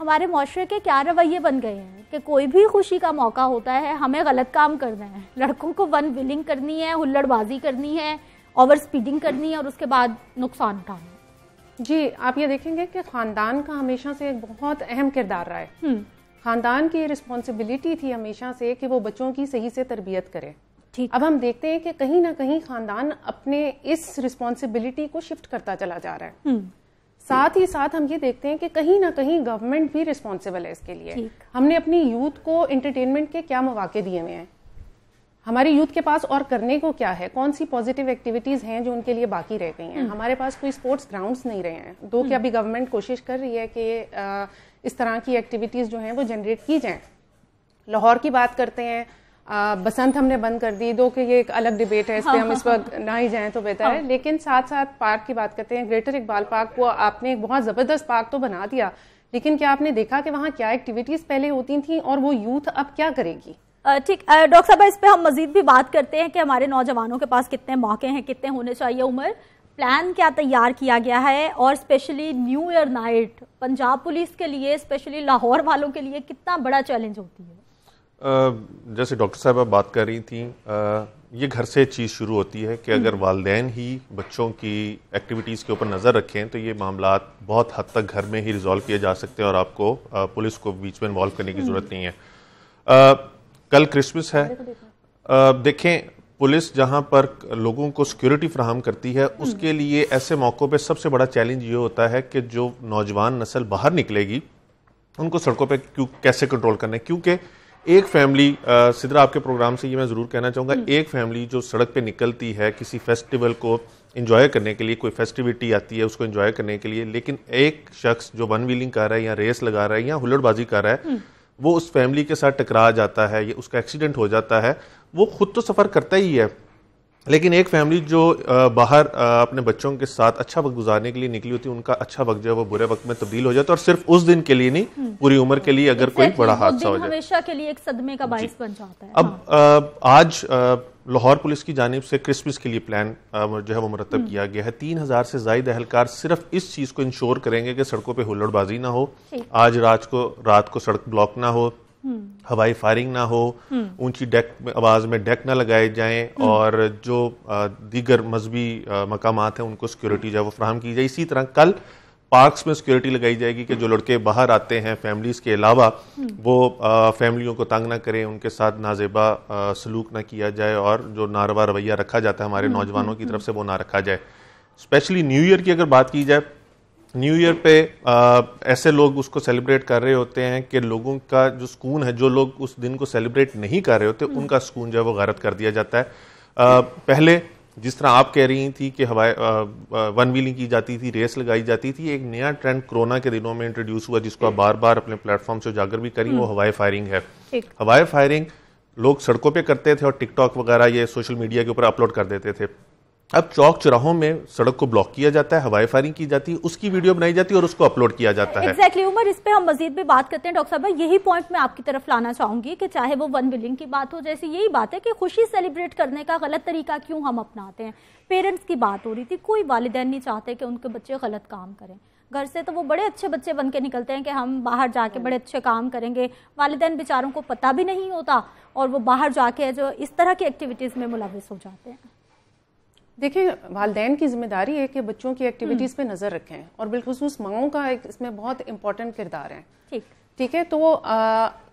हमारे माशरे के क्या रवैये बन गए हैं कि कोई भी खुशी का मौका होता है हमें गलत काम करना है लड़कों को वन विलिंग करनी है हुल्लड़बाजी करनी है ओवर स्पीडिंग करनी है और उसके बाद नुकसान उठाना है जी आप ये देखेंगे कि ख़ानदान का हमेशा से एक बहुत अहम किरदार रहा है हम्म। ख़ानदान की रिस्पॉन्सिबिलिटी थी हमेशा से कि वो बच्चों की सही से तरबियत करे ठीक अब हम देखते हैं कि कहीं ना कहीं खानदान अपने इस रिस्पॉन्सिबिलिटी को शिफ्ट करता चला जा रहा है हम्म। साथ ही साथ हम ये देखते हैं कि कहीं ना कहीं गवर्नमेंट भी रिस्पॉन्सिबल है इसके लिए हमने अपनी यूथ को एंटरटेनमेंट के क्या मौाक़े दिए हुए हैं हमारे यूथ के पास और करने को क्या है कौन सी पॉजिटिव एक्टिविटीज हैं जो उनके लिए बाकी रह गई हैं हम्म। हमारे पास कोई स्पोर्ट्स ग्राउंड्स नहीं रहे हैं दो क्या हम्म। अभी गवर्नमेंट कोशिश कर रही है कि इस तरह की एक्टिविटीज जो हैं वो जनरेट की जाएं लाहौर की बात करते हैं बसंत हमने बंद कर दी दो कि ये एक अलग डिबेट है इस पर हम इस पर ना ही जाएं तो बेहतर है हाँ। लेकिन साथ साथ पार्क की बात करते हैं ग्रेटर इकबाल पार्क को आपने एक बहुत ज़बरदस्त पार्क तो बना दिया लेकिन क्या आपने देखा कि वहाँ क्या एक्टिविटीज़ पहले होती थी और वो यूथ अब क्या करेगी ठीक डॉक्टर साहब इस पर हम मजीद भी बात करते हैं कि हमारे नौजवानों के पास कितने मौके हैं कितने होने चाहिए उम्र प्लान क्या तैयार किया गया है और specially new year night Punjab police के लिए स्पेशली लाहौर वालों के लिए कितना बड़ा चैलेंज होती है जैसे डॉक्टर साहब बात कर रही थी ये घर से चीज़ शुरू होती है कि अगर हम्म। वालदेन ही बच्चों की एक्टिविटीज़ के ऊपर नज़र रखें तो ये मामला बहुत हद तक घर में ही रिजॉल्व किए जा सकते हैं और आपको पुलिस को बीच में इन्वॉल्व करने की हम्म। ज़रूरत नहीं है आ, कल क्रिसमस है देखें पुलिस जहां पर लोगों को सिक्योरिटी फ्राहम करती है हम्म। उसके लिए ऐसे मौक़ों पे सबसे बड़ा चैलेंज ये होता है कि जो नौजवान नस्ल बाहर निकलेगी उनको सड़कों पे क्यों कैसे कंट्रोल करना है क्योंकि एक फैमिली सिद्रा आपके प्रोग्राम से ये मैं ज़रूर कहना चाहूँगा हम्म। एक फैमिली जो सड़क पे निकलती है किसी फेस्टिवल को इन्जॉय करने के लिए कोई फेस्टिविटी आती है उसको इन्जॉय करने के लिए लेकिन एक शख्स जो वन व्हीलिंग कर रहा है या रेस लगा रहा है या हुल्लड़बाजी कर रहा है हम्म। वो उस फैमिली के साथ टकरा जाता है या उसका एक्सीडेंट हो जाता है वो खुद तो सफ़र करता ही है लेकिन एक फैमिली जो बाहर अपने बच्चों के साथ अच्छा वक्त गुजारने के लिए निकली होती है उनका अच्छा वक्त जो है वो बुरे वक्त में तब्दील हो जाता है और सिर्फ उस दिन के लिए नहीं हम्म। पूरी उम्र के लिए अगर तो कोई बड़ा हादसा हो जाए हमेशा के लिए एक सदमे का बाइस बन जाता है अब हाँ। आज लाहौर पुलिस की जानब से क्रिसमस के लिए प्लान जो है वो मरतब हम्म। किया गया है तीन हज़ार से जायद अहलकार सिर्फ इस चीज़ को इंश्योर करेंगे कि सड़कों पर हुल्लड़बाजी ना हो आज रात को रात को सड़क ब्लॉक ना हो हम्म। हवाई फायरिंग ना हो हम्म। ऊंची डेक आवाज़ में डेक ना लगाए जाएं हम्म। और जो दीगर मजहबी मकाम हैं उनको सिक्योरिटी जो है वो फ्राहम की जाए इसी तरह कल पार्क्स में सिक्योरिटी लगाई जाएगी कि जो लड़के बाहर आते हैं फैमिलीज़ के अलावा वो फैमिलियों को तंग ना करें उनके साथ नाजेबा सलूक ना किया जाए और जो नारवा रवैया रखा जाता है हमारे नौजवानों की तरफ से वो ना रखा जाए स्पेशली न्यू ईयर की अगर बात की जाए न्यू ईयर पे आ, ऐसे लोग उसको सेलिब्रेट कर रहे होते हैं कि लोगों का जो सुकून है जो लोग उस दिन को सेलिब्रेट नहीं कर रहे होते हम्म। उनका सुकून जो है वो गारत कर दिया जाता है आ, पहले जिस तरह आप कह रही थी कि हवाई वन व्हीलिंग की जाती थी रेस लगाई जाती थी एक नया ट्रेंड कोरोना के दिनों में इंट्रोड्यूस हुआ जिसको आप बार बार अपने प्लेटफॉर्म से उजागर भी करी वो हम्म। हवाई फायरिंग है हवाई फायरिंग लोग सड़कों पे करते थे और टिकटॉक वगैरह ये सोशल मीडिया के ऊपर अपलोड कर देते थे अब चौक चौराहों में सड़क को ब्लॉक किया जाता है हवाई फायरिंग की जाती है उसकी वीडियो बनाई जाती है और उसको अपलोड किया जाता है एक्जैक्टली exactly, उमर इस पे हम मजीद भी बात करते हैं डॉक्टर साहब यही पॉइंट मैं आपकी तरफ लाना चाहूंगी कि चाहे वो वन विलिंग की बात हो जैसे यही बात है कि खुशी सेलिब्रेट करने का गलत तरीका क्यों हम अपनाते हैं पेरेंट्स की बात हो रही थी कोई वालदेन नहीं चाहते कि उनके बच्चे गलत काम करें घर से तो वो बड़े अच्छे बच्चे बन के निकलते हैं कि हम बाहर जाके बड़े अच्छे काम करेंगे वालदेन बेचारों को पता भी नहीं होता और वो बाहर जाके जो इस तरह की एक्टिविटीज़ में मुलविस हो जाते हैं देखिए वालदेन की जिम्मेदारी है कि बच्चों की एक्टिविटीज़ हम्म। पे नज़र रखें और बिलखसूस माओं का एक इसमें बहुत इंपॉर्टेंट किरदार है ठीक ठीक है तो आ,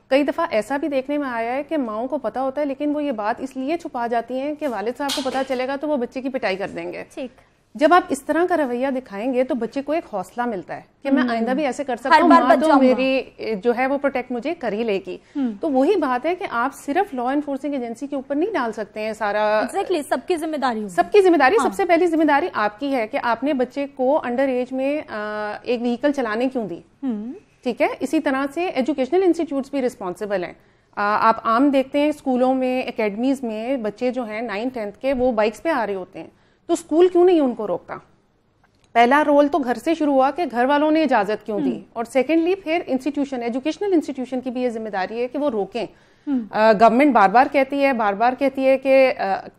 कई दफ़ा ऐसा भी देखने में आया है कि माओं को पता होता है लेकिन वो ये बात इसलिए छुपा जाती हैं कि वालिद साहब को पता चलेगा तो वो बच्चे की पिटाई कर देंगे ठीक जब आप इस तरह का रवैया दिखाएंगे तो बच्चे को एक हौसला मिलता है कि मैं आइंदा भी ऐसे कर सकता हूँ तो मेरी जो है वो प्रोटेक्ट मुझे कर ही लेगी हम्म। तो वही बात है कि आप सिर्फ लॉ एनफोर्सिंग एजेंसी के ऊपर नहीं डाल सकते हैं सारा एग्जैक्टली exactly, सबकी जिम्मेदारी सबकी जिम्मेदारी हाँ। सबसे पहली जिम्मेदारी आपकी है कि आपने बच्चे को अंडर एज में एक व्हीकल चलाने क्यों दी हम्म। ठीक है इसी तरह से एजुकेशनल इंस्टीट्यूट भी रिस्पॉन्सिबल है आप आम देखते हैं स्कूलों में एकेडमीज में बच्चे जो हैं नाइन्थ टेंथ के वो बाइक्स पे आ रहे होते हैं तो स्कूल क्यों नहीं उनको रोकता पहला रोल तो घर से शुरू हुआ कि घर वालों ने इजाजत क्यों दी हम्म। और सेकेंडली फिर इंस्टीट्यूशन एजुकेशनल इंस्टीट्यूशन की भी ये जिम्मेदारी है कि वो रोकें गवर्नमेंट बार बार कहती है बार बार कहती है कि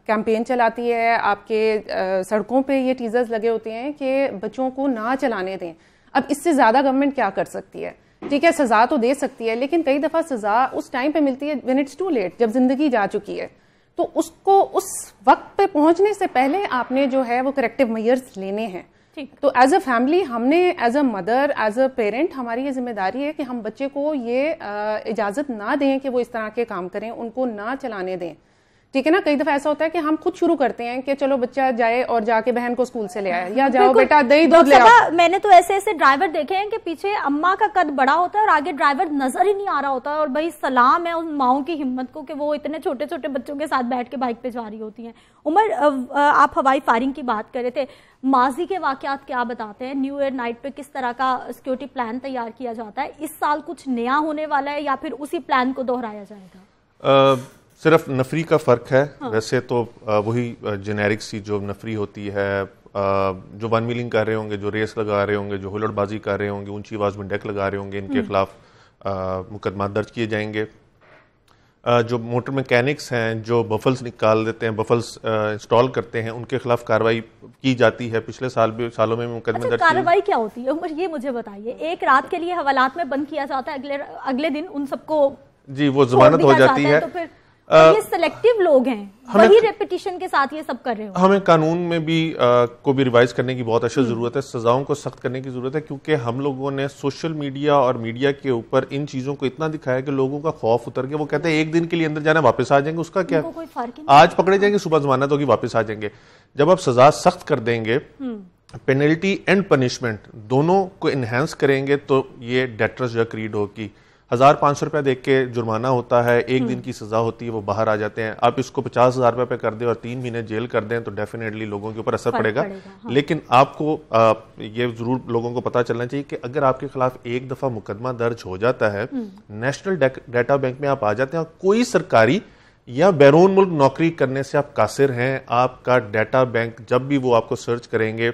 कैंपेन चलाती है आपके आ, सड़कों पे ये टीजर्स लगे होते हैं कि बच्चों को ना चलाने दें अब इससे ज़्यादा गवर्नमेंट क्या कर सकती है ठीक है सज़ा तो दे सकती है लेकिन कई दफ़ा सज़ा उस टाइम पे मिलती है व्हेन इट्स टू लेट जब जिंदगी जा चुकी है तो उसको उस वक्त पे पहुंचने से पहले आपने जो है वो करेक्टिव मेयर्स लेने हैं तो एज अ फैमिली हमने as a mother as a parent हमारी ये जिम्मेदारी है कि हम बच्चे को ये इजाज़त ना दें कि वो इस तरह के काम करें उनको ना चलाने दें ठीक है ना कई दफा ऐसा होता है कि हम खुद शुरू करते हैं कि चलो बच्चा जाए और जाके बहन को स्कूल से ले आए या जाओ बेटा दही दूध ले आओ मैंने तो ऐसे ऐसे ड्राइवर देखे हैं कि पीछे अम्मा का कद बड़ा होता है और आगे ड्राइवर नजर ही नहीं आ रहा होता है और भाई सलाम है उन माओ की हिम्मत को कि वो इतने छोटे छोटे बच्चों के साथ बैठ के बाइक पे जा रही होती है उमर आप हवाई फायरिंग की बात करे थे माजी के वाकत क्या बताते हैं न्यू ईयर नाइट पे किस तरह का सिक्योरिटी प्लान तैयार किया जाता है इस साल कुछ नया होने वाला है या फिर उसी प्लान को दोहराया जाएगा सिर्फ नफरी का फ़र्क है हाँ। वैसे तो वही जेनेरिक सी जो नफरी होती है जो वन मिलिंग कर रहे होंगे जो रेस लगा रहे होंगे जो हुलड़बाजी कर रहे होंगे ऊंची आवाज़ में डेक लगा रहे होंगे इनके हम्म। खिलाफ मुकदमा दर्ज किए जाएंगे जो मोटर मैकेनिक्स हैं जो बफल्स निकाल देते हैं बफल्स इंस्टॉल करते हैं उनके खिलाफ कार्रवाई की जाती है पिछले साल भी सालों में मुकदमे अच्छा, कार्रवाई क्या होती है उमर ये मुझे बताइए एक रात के लिए हवालात में बंद किया जाता है अगले अगले दिन उन सबको जी वो जमानत हो जाती है, है तो आ, ये सिलेक्टिव लोग हैं वही रेपिटेशन के साथ ये सब कर रहे हो हमें कानून में भी आ, को भी रिवाइज करने की बहुत अच्छी हम्म। जरूरत है सजाओं को सख्त करने की जरूरत है क्योंकि हम लोगों ने सोशल मीडिया और मीडिया के ऊपर इन चीजों को इतना दिखाया कि लोगों का खौफ उतर गया वो कहते हैं एक दिन के लिए अंदर जाना वापस आ जाएंगे उसका क्या कोई फर्क आज पकड़े जाएंगे सुबह जमानत होगी वापस आ जाएंगे जब आप सजा सख्त कर देंगे पेनल्टी एंड पनिशमेंट दोनों को इनहेंस करेंगे तो ये डेटर या क्रीड होगी हज़ार पाँच सौ रुपया देख के जुर्माना होता है एक हम्म। दिन की सज़ा होती है वो बाहर आ जाते हैं आप इसको पचास हज़ार रुपये पे कर दें और तीन महीने जेल कर दें तो डेफिनेटली लोगों के ऊपर असर पड़ेगा, पड़ेगा हाँ। लेकिन आपको आ, ये ज़रूर लोगों को पता चलना चाहिए कि अगर आपके खिलाफ एक दफ़ा मुकदमा दर्ज हो जाता है हम्म। नेशनल डाटा बैंक में आप आ जाते हैं और कोई सरकारी या बैरून मुल्क नौकरी करने से आप कासिर हैं आपका डाटा बैंक जब भी वो आपको सर्च करेंगे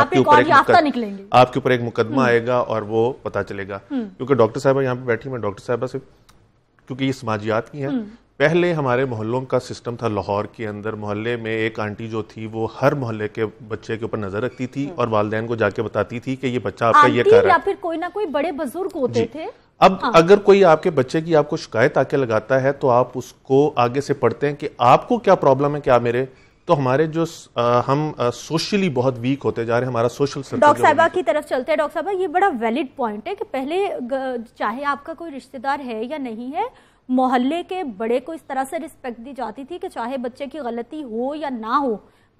आपके ऊपर एक निकलेंगे आपके ऊपर एक मुकदमा हम्म। आएगा और वो पता चलेगा हम्म। क्योंकि डॉक्टर साहबा यहाँ पे बैठी मैं डॉक्टर साहबा से क्योंकि ये समाजियात की है हम्म। पहले हमारे मोहल्लों का सिस्टम था लाहौर के अंदर मोहल्ले में एक आंटी जो थी वो हर मोहल्ले के बच्चे के ऊपर नजर रखती थी और वालदेन को जाके बताती थी कि ये बच्चा आपका ये कर रहा है फिर कोई ना कोई बड़े बुजुर्ग होते थे अब हाँ। अगर कोई आपके बच्चे की आपको शिकायत आके लगाता है तो आप उसको आगे से पढ़ते हैं कि आपको क्या प्रॉब्लम है क्या मेरे तो हमारे जो आ, हम सोशली बहुत वीक होते जा रहे हैं हमारा सोशल डॉक्टर साहबा की तरफ चलते हैं डॉक्टर साहबा ये बड़ा वैलिड पॉइंट है कि पहले चाहे आपका कोई रिश्तेदार है या नहीं है मोहल्ले के बड़े को इस तरह से रिस्पेक्ट दी जाती थी कि चाहे बच्चे की गलती हो या ना हो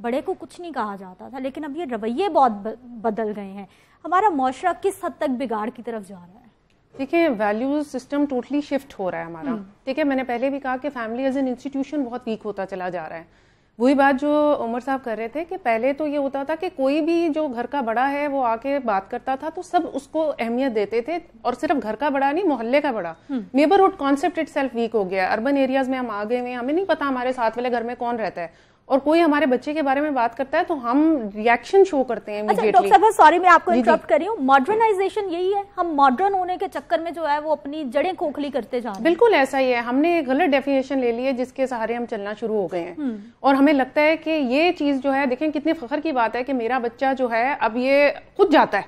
बड़े को कुछ नहीं कहा जाता था लेकिन अब ये रवैये बहुत बदल गए हैं हमारा माशरा किस हद तक बिगाड़ की तरफ जा रहा है देखिए वैल्यूज सिस्टम टोटली शिफ्ट हो रहा है हमारा हम्म। ठीक है मैंने पहले भी कहा कि फैमिली एज एन इंस्टीट्यूशन बहुत वीक होता चला जा रहा है वही बात जो उमर साहब कर रहे थे कि पहले तो ये होता था कि कोई भी जो घर का बड़ा है वो आके बात करता था तो सब उसको अहमियत देते थे और सिर्फ घर का बड़ा नहीं मोहल्ले का बड़ा नेबरहुड कॉन्सेप्ट इट वीक हो गया अर्बन एरियाज में हम आ गए हुए हमें नहीं पता हमारे साथ वाले घर में कौन रहता है और कोई हमारे बच्चे के बारे में बात करता है तो हम रिएक्शन शो करते हैं अच्छा सॉरी मैं आपको इंटरप्ट कर रही हूँ मॉडर्नाइजेशन यही है हम मॉडर्न होने के चक्कर में जो है वो अपनी जड़ें खोखली करते जा रहे हैं बिल्कुल ऐसा ही है हमने एक गलत डेफिनेशन ले ली है जिसके सहारे हम चलना शुरू हो गए हैं हम्म। और हमें लगता है कि ये चीज जो है देखें कितने फखर की बात है कि मेरा बच्चा जो है अब ये खुद जाता है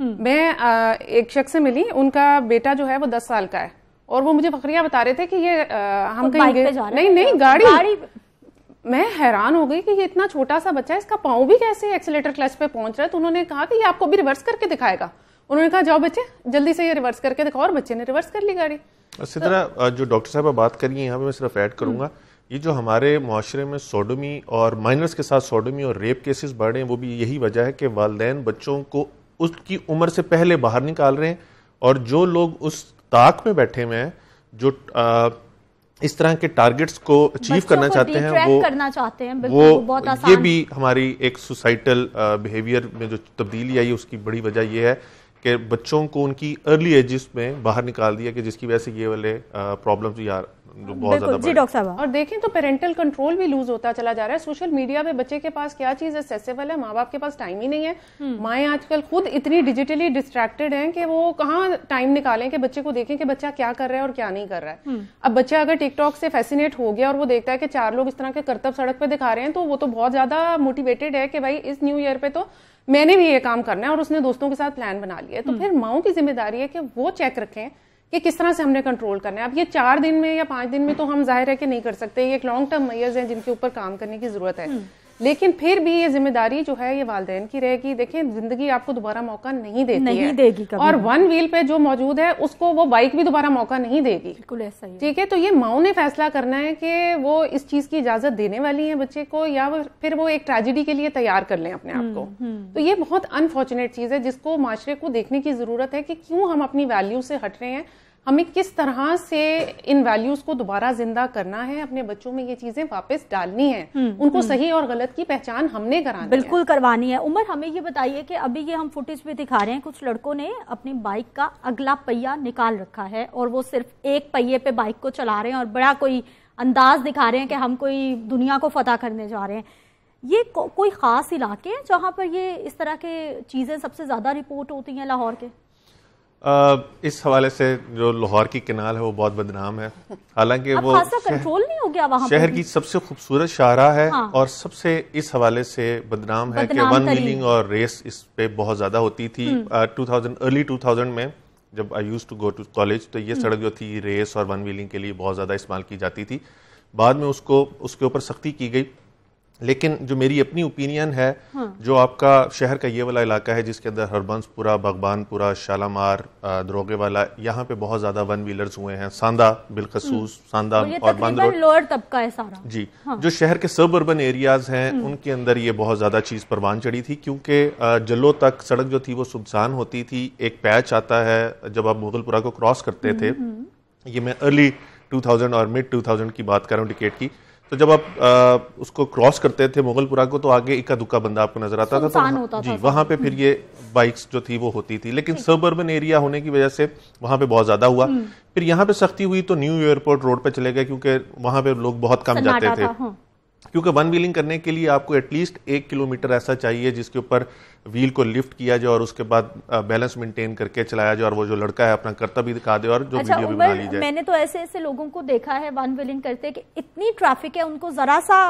हम्म। मैं एक शख्स से मिली उनका बेटा जो है वो दस साल का है और वो मुझे फखरिया बता रहे थे कि ये आ, हम कहीं नहीं नहीं गाड़ी गाड़ी मैं हैरान हो गई कि ये इतना छोटा सा बच्चा है इसका पाँव भी कैसे एक्सीटर क्लच पे पहुंच रहा है तो उन्होंने कहा कि ये आपको भी रिवर्स करके दिखाएगा उन्होंने कहा जाओ बच्चे जल्दी से ये रिवर्स करके दिखाओ और बच्चे ने रिवर्स कर ली गाड़ी इसी तरह जो डॉक्टर साहब बात करिए यहाँ पे मैं सिर्फ ऐड करूंगा हम्म। ये जो हमारे माशरे में सोडोमी और माइनर्स के साथ सोडोमी और रेप केसेस बढ़ रहे हैं वो भी यही वजह है कि वालदेन बच्चों को उसकी उम्र से पहले बाहर निकाल रहे हैं और जो लोग उस ताक में बैठे हुए हैं जो इस तरह के टारगेट्स को अचीव करना चाहते हैं वो करना चाहते हैं वो बहुत आसान ये भी हमारी एक सोसाइटल बिहेवियर uh, में जो तब्दीली आई है उसकी बड़ी वजह ये है कि बच्चों को उनकी अर्ली एजेस में बाहर निकाल दिया कि जिसकी वजह से ये वाले प्रॉब्लम जी डॉक्टर साहब और देखें तो पेरेंटल कंट्रोल भी लूज होता चला जा रहा है सोशल मीडिया पे बच्चे के पास क्या चीज एक्सेसिबल है माँ बाप के पास टाइम ही नहीं है हम्म। माएँ आजकल खुद इतनी डिजिटली डिस्ट्रैक्टेड हैं कि वो कहाँ टाइम निकालें कि बच्चे को देखें कि बच्चा क्या कर रहा है और क्या नहीं कर रहा है हम्म। अब बच्चा अगर टिकटॉक से फैसिनेट हो गया और वो देखता है कि चार लोग इस तरह के करतब सड़क पर दिखा रहे हैं तो वो तो बहुत ज्यादा मोटिवेटेड है कि भाई इस न्यू ईयर पे तो मैंने भी ये काम करना है और उसने दोस्तों के साथ प्लान बना लिया तो हम्म। फिर माओ की जिम्मेदारी है कि वो चेक रखें कि किस तरह से हमने कंट्रोल करना है अब ये चार दिन में या पांच दिन में तो हम जाहिर है कि नहीं कर सकते ये एक लॉन्ग टर्म मैयर्स हैं जिनके ऊपर काम करने की जरूरत है हम्म। लेकिन फिर भी ये जिम्मेदारी जो है ये वालदेन की रहेगी देखें जिंदगी आपको दोबारा मौका नहीं देती नहीं है। देगी कभी और वन व्हील पे जो मौजूद है उसको वो बाइक भी दोबारा मौका नहीं देगी बिल्कुल ऐसा ही ठीक है तो ये माओ ने फैसला करना है कि वो इस चीज की इजाजत देने वाली है बच्चे को या फिर वो एक ट्रेजिडी के लिए तैयार कर लें अपने आप को हम्म, हम्म। तो ये बहुत अनफॉर्चुनेट चीज है जिसको माशरे को देखने की जरूरत है कि क्यों हम अपनी वैल्यू से हट रहे हैं हमें किस तरह से इन वैल्यूज को दोबारा जिंदा करना है अपने बच्चों में ये चीजें वापस डालनी है हम्म, उनको हम्म। सही और गलत की पहचान हमने करानी बिल्कुल है। करवानी है उमर हमें ये बताइए कि अभी ये हम फुटेज भी दिखा रहे हैं कुछ लड़कों ने अपनी बाइक का अगला पहिया निकाल रखा है और वो सिर्फ एक पहिए पे बाइक को चला रहे हैं और बड़ा कोई अंदाज दिखा रहे हैं कि हम कोई दुनिया को फतेह करने जा रहे हैं ये को, कोई ख़ास इलाके हैं जहाँ पर ये इस तरह के चीज़ें सबसे ज़्यादा रिपोर्ट होती हैं लाहौर के आ, इस हवाले से जो लाहौर की किनाल है वो बहुत बदनाम है हालांकि वो कंट्रोल नहीं हो गया वहां शहर की सबसे खूबसूरत शाहरा है हाँ। और सबसे इस हवाले से बदनाम है कि वन व्हीलिंग और रेस इस पे बहुत ज्यादा होती थी two thousand early two thousand में जब I used to go to college तो ये हम्म। सड़क जो थी रेस और वन व्हीलिंग के लिए बहुत ज्यादा इस्तेमाल की जाती थी बाद में उसको उसके ऊपर सख्ती की गई लेकिन जो मेरी अपनी ओपिनियन है हाँ। जो आपका शहर का ये वाला इलाका है जिसके अंदर हरबंसपुरा बगबानपुरा शालामार द्रोगे वाला यहाँ पे बहुत ज्यादा वन व्हीलर्स हुए हैं सांदा बिलखसूस हम्म। सांदा और बंद रोड लोअर तबका है सारा जी हाँ। जो शहर के सब अर्बन एरियाज हैं हम्म। उनके अंदर ये बहुत ज्यादा चीज परवान चढ़ी थी क्योंकि जलो तक सड़क जो थी वो सुबसान होती थी एक पैच आता है जब आप मुगलपुरा को क्रॉस करते थे हम्म, ये मैं अर्ली टू और मिड टू की बात कर रहा हूँ टिकेट की तो जब आप आ, उसको क्रॉस करते थे मुगलपुरा को तो आगे इक्का दुक्का बंदा आपको नजर आता था तो जी वहाँ पे फिर ये बाइक्स जो थी वो होती थी लेकिन सब अर्बन एरिया होने की वजह से वहाँ पे बहुत ज्यादा हुआ हम्म। फिर यहाँ पे सख्ती हुई तो न्यू एयरपोर्ट रोड पे चले गए क्योंकि वहाँ पे लोग बहुत कम जाते थे हाँ। क्योंकि वन व्हीलिंग करने के लिए आपको एटलीस्ट एक किलोमीटर ऐसा चाहिए जिसके ऊपर व्हील को लिफ्ट किया जाए और उसके बाद बैलेंस मेंटेन करके चलाया जाए और वो जो लड़का है अपना करता भी दिखा दे और जो अच्छा, वीडियो भी बना ली जाए मैंने तो ऐसे ऐसे लोगों को देखा है वन व्हीलिंग करते कि इतनी ट्रैफिक है उनको जरा सा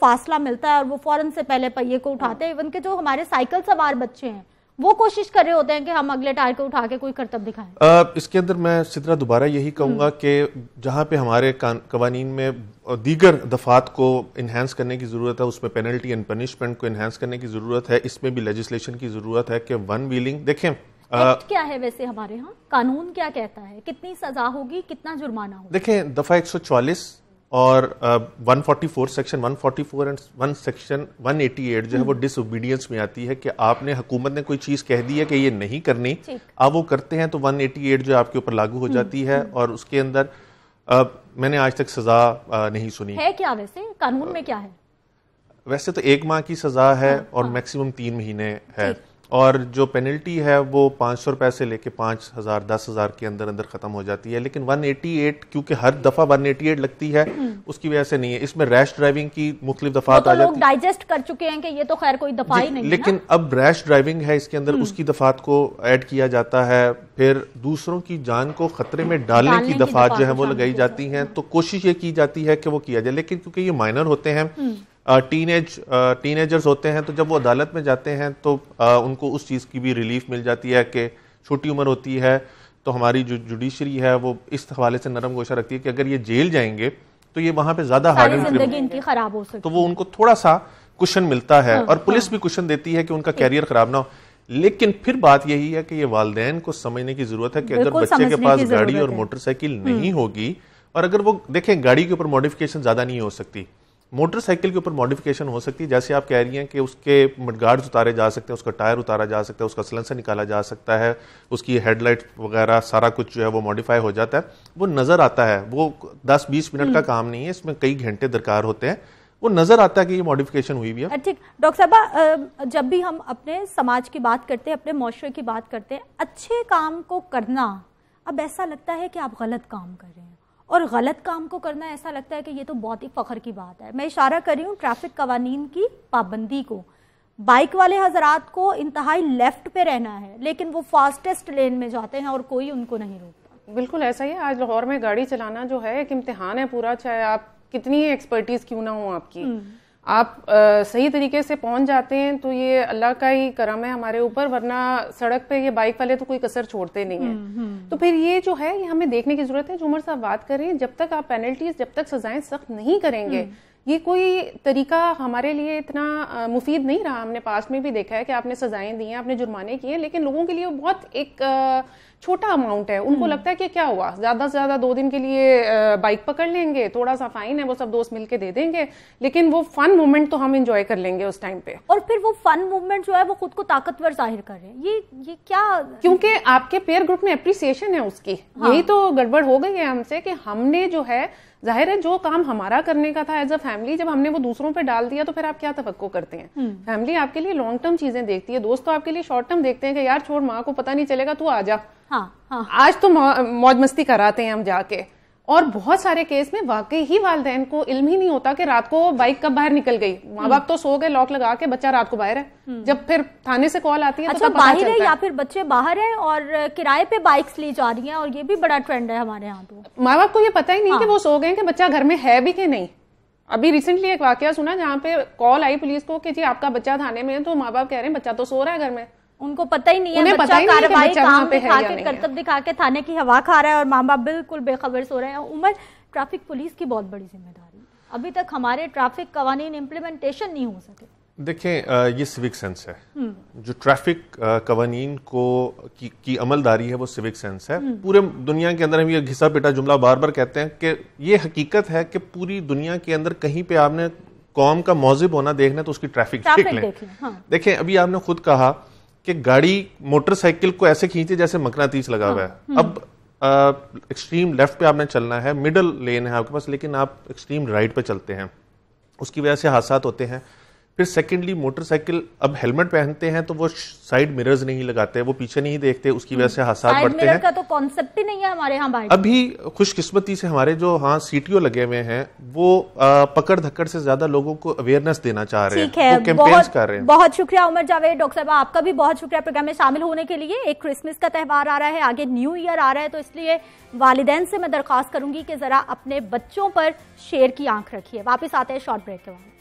फासला मिलता है और वो फौरन से पहले पहिए को उठाते हैं इवन के जो हमारे साइकिल सवार बच्चे हैं वो कोशिश कर रहे होते हैं कि हम अगले टायर को उठा के कोई करतब दिखाएं इसके अंदर मैं सिद्रा दोबारा यही कहूँगा हम्म। कि जहाँ पे हमारे कवानीन में दीगर दफात को इन्हेंस करने की ज़रूरत है उसमें पेनल्टी एंड पनिशमेंट को इन्हेंस करने की ज़रूरत है इसमें भी लेजिस्लेशन की ज़रूरत है कि वन व्हीलिंग देखें आ, क्या है वैसे हमारे यहाँ कानून क्या कहता है कितनी सजा होगी कितना जुर्माना होगा देखें दफा 144 और one forty four section one forty four and one section eight जो है वो डिसोबीडियंस hmm. में आती है कि आपने हुकूमत ने कोई चीज़ कह दी है कि ये नहीं करनी आप वो करते हैं तो वन एटी एट जो आपके ऊपर लागू हो hmm. जाती है hmm. और उसके अंदर अब uh, मैंने आज तक सज़ा uh, नहीं सुनी है क्या वैसे कानून में uh, क्या है वैसे तो एक माह की सज़ा है हाँ, और मैक्सिमम हाँ। तीन महीने है और जो पेनल्टी है वो पाँच सौ रुपये से लेके पाँच हज़ार दस हज़ार के अंदर अंदर ख़त्म हो जाती है लेकिन 188 क्योंकि हर दफ़ा 188 लगती है उसकी वजह से नहीं है इसमें रैश ड्राइविंग की मुख्तु दफात तो आ जाती है डाइजेस्ट कर चुके हैं कि ये तो खैर कोई दफा ही नहीं लेकिन अब रैश ड्राइविंग है इसके अंदर हम्म। उसकी दफात को ऐड किया जाता है फिर दूसरों की जान को खतरे में डालने की दफात जो है वो लगाई जाती हैं हम्म। तो कोशिश ये की जाती है कि वो किया जाए लेकिन क्योंकि ये माइनर होते हैं हम्म। टीनेज टीनेजर्स होते हैं तो जब वो अदालत में जाते हैं तो उनको उस चीज़ की भी रिलीफ मिल जाती है कि छोटी उम्र होती है तो हमारी जो जुडिशरी है वो इस हवाले से नरम गोशा रखती है कि अगर ये जेल जाएंगे तो ये वहाँ पे ज़्यादा हार्ड खराब हो सकती तो वो उनको थोड़ा सा क्वेश्चन मिलता है हाँ, और हाँ। पुलिस भी क्वेश्चन देती है कि उनका कैरियर खराब ना हो लेकिन फिर बात यही है कि ये वालदेन को समझने की जरूरत है कि अगर बच्चे के पास गाड़ी और मोटरसाइकिल हम्म। नहीं होगी और अगर वो देखें गाड़ी के ऊपर मॉडिफिकेशन ज़्यादा नहीं हो सकती मोटरसाइकिल के ऊपर मॉडिफिकेशन हो सकती है जैसे आप कह रही हैं कि उसके मडगार्ड्स उतारे जा सकते हैं उसका टायर उतारा जा सकता है उसका सिलेंसर निकाला जा सकता है उसकी हेडलाइट वगैरह सारा कुछ जो है वो मॉडिफाई हो जाता है वो नज़र आता है वो 10-20 मिनट का हम्म। काम नहीं है इसमें कई घंटे दरकार होते हैं वो नजर आता है कि ये मॉडिफिकेशन हुई भी है ठीक डॉक्टर साहब जब भी हम अपने समाज की बात करते हैं अपने माशरे की बात करते हैं अच्छे काम को करना अब ऐसा लगता है कि आप गलत काम कर रहे हैं और गलत काम को करना ऐसा लगता है कि ये तो बहुत ही फ़ख्र की बात है मैं इशारा कर रही हूँ ट्रैफिक कवानीन की पाबंदी को बाइक वाले हजरात को इंतहाई लेफ्ट पे रहना है लेकिन वो फास्टेस्ट लेन में जाते हैं और कोई उनको नहीं रोकता बिल्कुल ऐसा ही है आज लाहौर में गाड़ी चलाना जो है एक इम्तिहान है पूरा चाहे आप कितनी एक्सपर्टीज क्यों ना हो आपकी हम्म। आप आ, सही तरीके से पहुंच जाते हैं तो ये अल्लाह का ही करम है हमारे ऊपर वरना सड़क पे ये बाइक वाले तो कोई कसर छोड़ते नहीं है हम्म, हम्म। तो फिर ये जो है ये हमें देखने की जरूरत है जो उमर साहब बात कर रहे हैं जब तक आप पेनल्टीज जब तक सजाएं सख्त नहीं करेंगे हम्म। ये कोई तरीका हमारे लिए इतना मुफीद नहीं रहा हमने पास्ट में भी देखा है कि आपने सजाएं दी हैं आपने जुर्माने किए लेकिन लोगों के लिए बहुत एक आ, छोटा अमाउंट है उनको हम्म। लगता है कि क्या हुआ ज्यादा से ज्यादा दो दिन के लिए बाइक पकड़ लेंगे थोड़ा सा फाइन है वो सब दोस्त मिलके दे देंगे लेकिन वो फन मोमेंट तो हम इंजॉय कर लेंगे उस टाइम पे और फिर वो फन मोमेंट जो है वो खुद को ताकतवर जाहिर कर रहे हैं ये ये क्या क्योंकि आपके पेयर ग्रुप में अप्रिसिएशन है उसकी हाँ। यही तो गड़बड़ हो गई है हमसे कि हमने जो है जाहिर है जो काम हमारा करने का था एज अ फैमिली जब हमने वो दूसरों पे डाल दिया तो फिर आप क्या तो करते हैं फैमिली हम्म। आपके लिए लॉन्ग टर्म चीजें देखती है दोस्तों तो आपके लिए शॉर्ट टर्म देखते हैं कि यार छोड़ माँ को पता नहीं चलेगा तू आ जा हाँ, हाँ. आज तो मौज मस्ती कराते हैं हम जाके और बहुत सारे केस में वाकई ही वालदेन को इल्म ही नहीं होता कि रात को बाइक कब बाहर निकल गई माँ बाप हम्म। तो सो गए लॉक लगा के बच्चा रात को बाहर है हम्म। जब फिर थाने से कॉल आती है तो अच्छा तो बाहर है या फिर बच्चे बाहर है और किराए पे बाइक्स ली जा रही हैं और ये भी बड़ा ट्रेंड है हमारे यहाँ तो माँ बाप को ये पता ही नहीं हाँ। कि वो सो गए कि बच्चा घर में है भी कि नहीं अभी रिसेंटली एक वाक्य सुना जहाँ पे कॉल आई पुलिस को कि जी आपका बच्चा थाने में है तो माँ बाप कह रहे हैं बच्चा तो सो रहा है घर में उनको पता ही नहीं है बच्चा कार्रवाई काम दिखा के कर्तव्य दिखा के थाने की हवा खा रहा है और माँ बाप बिल्कुल बेखबर सो रहे हैं उम्र ट्रैफिक पुलिस की बहुत बड़ी जिम्मेदारी अभी तक हमारे ट्रैफिक कवानीन इम्प्लीमेंटेशन नहीं हो सके देखें ये सिविक सेंस है हम्म। जो ट्रैफिक कवानीन को की, की अमलदारी है वो सिविक सेंस है हम्म। पूरे दुनिया के अंदर हम ये घिसा पिटा जुमला बार बार कहते हैं कि ये हकीकत है कि पूरी दुनिया के अंदर कहीं पे आपने कौम का मौजिब होना देखना तो उसकी ट्रैफिक देख लें देखें हाँ। अभी आपने खुद कहा कि गाड़ी मोटरसाइकिल को ऐसे खींचे जैसे मकनातीस लगा हुआ है हाँ, हम्म। अब एक्सट्रीम लेफ्ट पे आपने चलना है मिडल लेन है आपके पास लेकिन आप एक्सट्रीम राइट पे चलते हैं उसकी वजह से हादसा होते हैं फिर सेकेंडली मोटरसाइकिल अब हेलमेट पहनते हैं तो वो साइड मिरर्स नहीं लगाते वो पीछे नहीं देखते उसकी वजह से hmm. हादसा बढ़ते हैं का तो कॉन्सेप्ट ही नहीं है हमारे यहाँ भाई अभी खुशकिस्मती से हमारे जो हाँ सीटीओ लगे हुए हैं वो आ, पकड़ धक्कड़ से ज्यादा लोगों को अवेयरनेस देना चाह रहे हैं है, बहुत, कर रहे हैं बहुत शुक्रिया उमर जावेद डॉक्टर साहब आपका भी बहुत शुक्रिया प्रोग्राम में शामिल होने के लिए एक क्रिसमस का त्यौहार आ रहा है आगे न्यू ईयर आ रहा है तो इसलिए वालदे से मैं दरखास्त करूंगी कि जरा अपने बच्चों पर शेर की आंख रखिए वापिस आते हैं शॉर्ट ब्रेक के बाद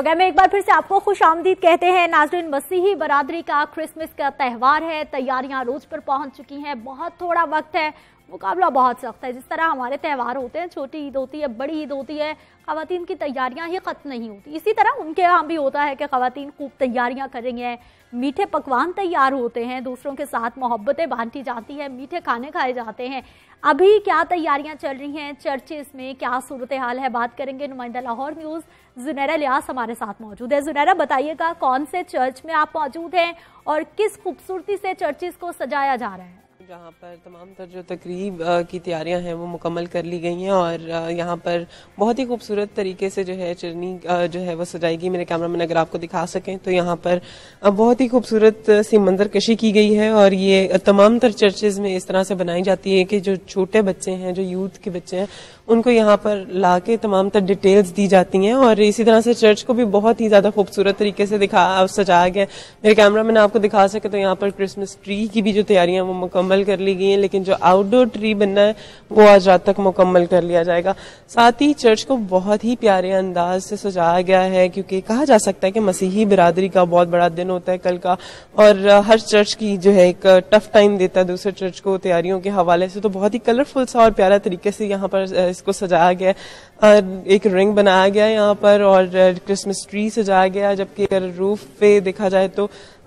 प्रोग्राम में एक बार फिर से आपको खुश आमदीद कहते हैं नाजरीन मसीही बरादरी का क्रिसमस का त्यौहार है तैयारियां रोज पर पहुंच चुकी हैं बहुत थोड़ा वक्त है मुकाबला बहुत सख्त है जिस तरह हमारे त्यौहार होते हैं छोटी ईद होती है बड़ी ईद होती है खातन की तैयारियां ही ख़त्म नहीं होती इसी तरह उनके यहाँ भी होता है कि खातन खूब तैयारियां कर रही हैं मीठे पकवान तैयार होते हैं दूसरों के साथ मोहब्बतें बांटी जाती हैं मीठे खाने खाए जाते हैं अभी क्या तैयारियां चल रही हैं चर्चेस में क्या सूरत हाल है बात करेंगे नुमाइंदा लाहौर न्यूज़ जुनैरा लियास हमारे साथ मौजूद है जुनैरा बताइएगा कौन से चर्च में आप मौजूद हैं और किस खूबसूरती से चर्चेस को सजाया जा रहा है जहाँ पर तमाम तर जो तकरीब की तैयारियां हैं वो मुकम्मल कर ली गई हैं और यहाँ पर बहुत ही खूबसूरत तरीके से जो है चरनी जो है वो सजाई गई मेरे कैमरा मैन अगर आपको दिखा सकें तो यहाँ पर बहुत ही खूबसूरत सी मंजर कशी की गई है और ये तमाम तर चर्चेज में इस तरह से बनाई जाती है कि जो छोटे बच्चे हैं जो यूथ के बच्चे हैं उनको यहाँ पर ला के तमाम तर डिटेल्स दी जाती हैं और इसी तरह से चर्च को भी बहुत ही ज़्यादा खूबसूरत तरीके से दिखा सजाया गया मेरे कैमरा मैन आपको दिखा सके तो यहाँ पर क्रिसमस ट्री की भी जो तैयारियां वो मुकम्मल कर ली गई हैं लेकिन जो आउटडोर ट्री बनना है वो आज रात तक मुकम्मल कर लिया जाएगा साथ ही चर्च को बहुत ही प्यारे अंदाज से सजाया गया है क्योंकि कहा जा सकता है कि मसीही बिरादरी का बहुत बड़ा दिन होता है कल का और हर चर्च की जो है एक टफ टाइम देता है दूसरे चर्च को तैयारियों के हवाले से तो बहुत ही कलरफुल सा और प्यारा तरीके से यहाँ पर इसको सजाया गया और एक रिंग बनाया गया यहाँ पर और क्रिसमस ट्री सजाया गया जबकि अगर रूफ पे देखा जाए तो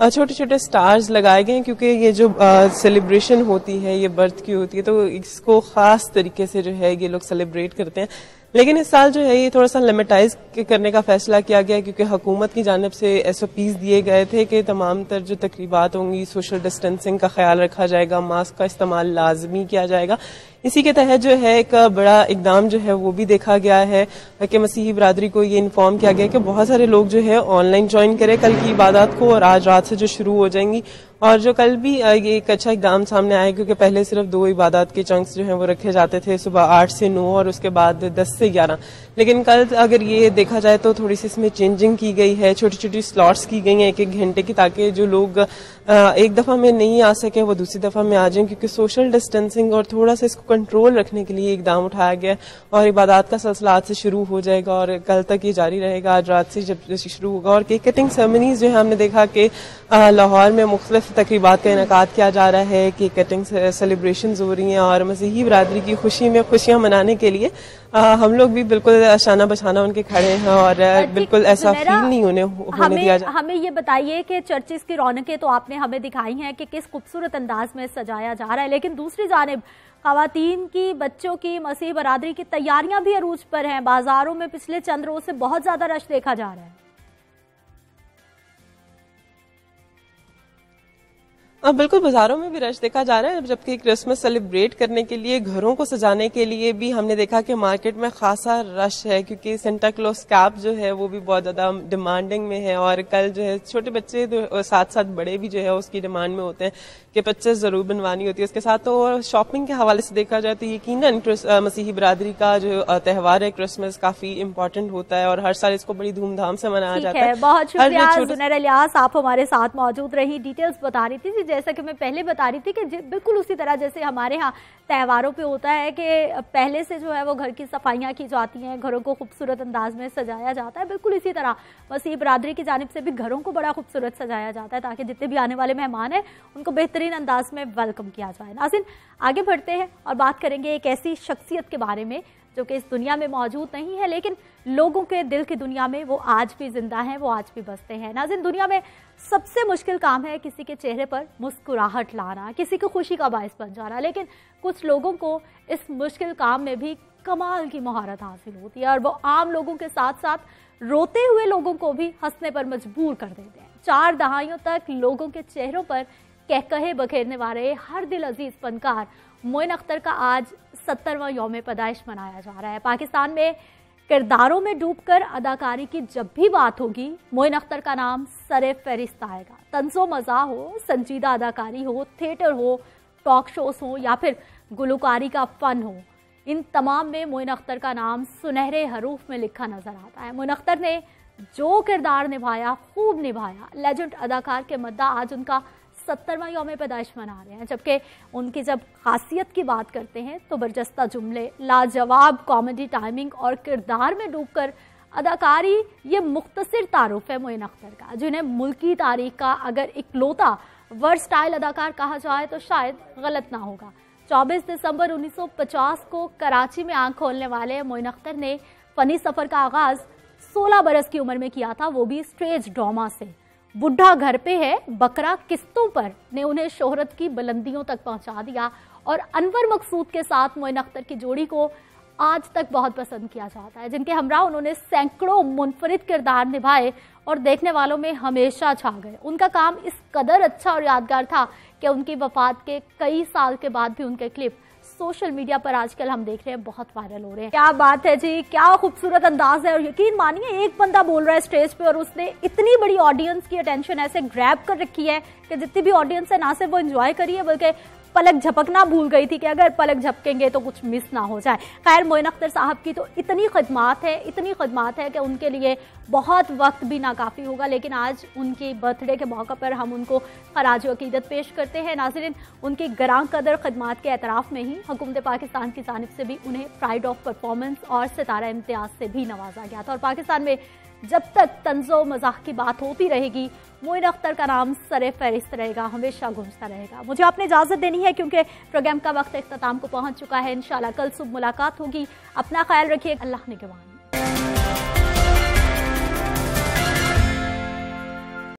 छोटे छोटे स्टार्स लगाए गए हैं क्योंकि ये जो सेलिब्रेशन होती है ये बर्थ की होती है तो इसको ख़ास तरीके से जो है ये लोग सेलिब्रेट करते हैं लेकिन इस साल जो है ये थोड़ा सा लिमिटाइज करने का फैसला किया गया क्योंकि हुकूमत की जानब से एस ओ पीज दिए गए थे कि तमाम तर जो तकरीबात होंगी सोशल डिस्टेंसिंग का ख्याल रखा जाएगा मास्क का इस्तेमाल लाजमी किया जाएगा इसी के तहत जो है एक बड़ा इकदाम जो है वो भी देखा गया है कि मसीही बरदरी को ये इन्फॉर्म किया गया कि बहुत सारे लोग जो है ऑनलाइन ज्वाइन करें कल की इबादत को और आज रात से जो शुरू हो जाएंगी और जो कल भी एक अच्छा इकदाम सामने आया क्योंकि पहले सिर्फ दो इबादत के चंक्स जो हैं वो रखे जाते थे सुबह आठ से नौ और उसके बाद दस से ग्यारह लेकिन कल अगर ये देखा जाए तो थोड़ी सी इसमें चेंजिंग की गई है छोटी छोटी स्लॉट्स की गई हैं एक एक घंटे की ताकि जो लोग एक दफ़ा में नहीं आ सके वो दूसरी दफ़ा में आ जाएं क्योंकि सोशल डिस्टेंसिंग और थोड़ा सा इसको कंट्रोल रखने के लिए इकदाम उठाया गया और इबादत का सिलसिला आज से शुरू हो जाएगा और कल तक ये जारी रहेगा आज रात से जब शुरू होगा और केक कटिंग सेरेमनीज जो है हमने देखा कि लाहौर में मुख्तफ तकरीबा का इनका किया जा रहा है कि कटिंग सेलिब्रेशन हो रही हैं और मसीही बरदरी की खुशी में खुशियाँ मनाने के लिए आ, हम लोग भी बिल्कुल अशाना बछाना उनके खड़े हैं और बिल्कुल ऐसा फील नहीं होने, होने हमें, दिया जा हमें ये बताइए कि चर्चेस की रौनकें तो आपने हमें दिखाई हैं कि किस खूबसूरत अंदाज में सजाया जा रहा है लेकिन दूसरी जानब खातन की बच्चों की मसीह बरदरी की तैयारियां भी अरूज पर हैं बाजारों में पिछले चंद रोज से बहुत ज्यादा रश देखा जा रहा है हाँ, बिल्कुल बाजारों में भी रश देखा जा रहा है जबकि क्रिसमस सेलिब्रेट करने के लिए घरों को सजाने के लिए भी हमने देखा कि मार्केट में खासा रश है क्योंकि सेंटा क्लोज कैप जो है वो भी बहुत ज़्यादा डिमांडिंग में है और कल जो है छोटे बच्चे तो साथ साथ बड़े भी जो है उसकी डिमांड में होते हैं के पिक्चर्स ज़रूर बनवानी होती है उसके साथ तो और शॉपिंग के हवाले से देखा जाए तो यकीन मसीही बरदरी का जो त्यौहार है क्रिसमस काफ़ी इम्पोर्टेंट होता है और हर साल इसको बड़ी धूमधाम से मनाया जाता है बहुत शुक्रिया आप हमारे साथ मौजूद रही डिटेल्स बता रही थी जैसा की मैं पहले बता रही थी की बिल्कुल उसी तरह जैसे हमारे यहाँ त्यौहारों पे होता है कि पहले से जो है वो घर की सफाइयाँ की जाती हैं घरों को खूबसूरत अंदाज में सजाया जाता है बिल्कुल इसी तरह मसीह बरदरी की जानब से भी घरों को बड़ा खूबसूरत सजाया जाता है ताकि जितने भी आने वाले मेहमान हैं उनको बेहतरीन बेहतरीन अंदाज में वेलकम किया जाए नासिन आगे बढ़ते हैं और बात करेंगे एक ऐसी शख्सियत के बारे में जो कि इस दुनिया में मौजूद नहीं है लेकिन लोगों के दिल की दुनिया में वो आज भी ज़िंदा हैं वो आज भी बसते हैं नाजिन दुनिया में सबसे मुश्किल काम है किसी के चेहरे पर मुस्कुराहट लाना किसी को खुशी का बायस बन जाना लेकिन कुछ लोगों को इस मुश्किल काम में भी कमाल की महारत हासिल होती है और वो आम लोगों के साथ साथ रोते हुए लोगों को भी हंसने पर मजबूर कर देते हैं चार दहाइयों तक लोगों के चेहरों पर कह कहे बखेरने वाले हर दिल अजीज फनकार मोइन अख्तर का आज सत्तरवा योम पैदाइश मनाया जा रहा है पाकिस्तान में किरदारों में डूबकर अदाकारी की जब भी बात होगी मोइन अख्तर का नाम सरे फहरिस्त आएगा तंजो मज़ा हो संजीदा अदाकारी हो थिएटर हो टॉक शोज हो या फिर गुलकारी का फ़न हो इन तमाम में मोइन अख्तर का नाम सुनहरे हरूफ में लिखा नज़र आता है मोइन अख्तर ने जो किरदार निभाया खूब निभाया लेजेंड अदाकार के मद्दा आज उनका सत्तरवा योम पैदाइश मना रहे हैं जबकि उनकी जब खासियत की बात करते हैं तो बर्जस्ता जुमले लाजवाब कॉमेडी टाइमिंग और किरदार में डूब कर अदाकारी ये मुख्तर तारुफ है मोइन अख्तर का जिन्हें मुल्की तारीख का अगर इकलौता स्टाइल अदाकार कहा जाए तो शायद गलत ना होगा 24 दिसंबर 1950 को कराची में आंख खोलने वाले मोइन अख्तर ने फ़नी सफ़र का आगाज़ 16 बरस की उम्र में किया था वो भी स्टेज ड्रामा से बुढ़ा घर पे है बकरा किस्तों पर ने उन्हें शोहरत की बुलंदियों तक पहुंचा दिया और अनवर मकसूद के साथ मोइन अख्तर की जोड़ी को आज तक बहुत पसंद किया जाता है जिनके हमरा उन्होंने सैकड़ों मुनफरद किरदार निभाए और देखने वालों में हमेशा छा गए उनका काम इस कदर अच्छा और यादगार था कि उनकी वफात के कई साल के बाद भी उनके क्लिप सोशल मीडिया पर आजकल हम देख रहे हैं बहुत वायरल हो रहे हैं क्या बात है जी क्या खूबसूरत अंदाज है और यकीन मानिए एक बंदा बोल रहा है स्टेज पे और उसने इतनी बड़ी ऑडियंस की अटेंशन ऐसे ग्रैब कर रखी है कि जितनी भी ऑडियंस है ना सिर्फ वो इंजॉय करी है बल्कि पलक झपकना भूल गई थी कि अगर पलक झपकेंगे तो कुछ मिस ना हो जाए खैर मोइन अख्तर साहब की तो इतनी खदमात है इतनी खदमात है कि उनके लिए बहुत वक्त भी नाकाफ़ी होगा लेकिन आज उनकी बर्थडे के मौके पर हम उनको खराज अकीदत पेश करते हैं नाजरन उनकी ग्रां कदर खदमात के एतराफ़ में ही हुकूमत पाकिस्तान की जानब से भी उन्हें प्राइड ऑफ परफॉर्मेंस और सितारा इम्तियाज़ से भी नवाजा गया था और पाकिस्तान में जब तक तंजो मजाक की बात होती रहेगी मोइन अख्तर का नाम सर फहरिस्त रहेगा हमेशा गूंजता रहेगा मुझे आपने इजाज़त देनी है क्योंकि प्रोग्राम का वक्त अख्ताम को पहुँच चुका है इन कल सुबह मुलाकात होगी अपना ख्याल रखिए अल्लाह ने गवान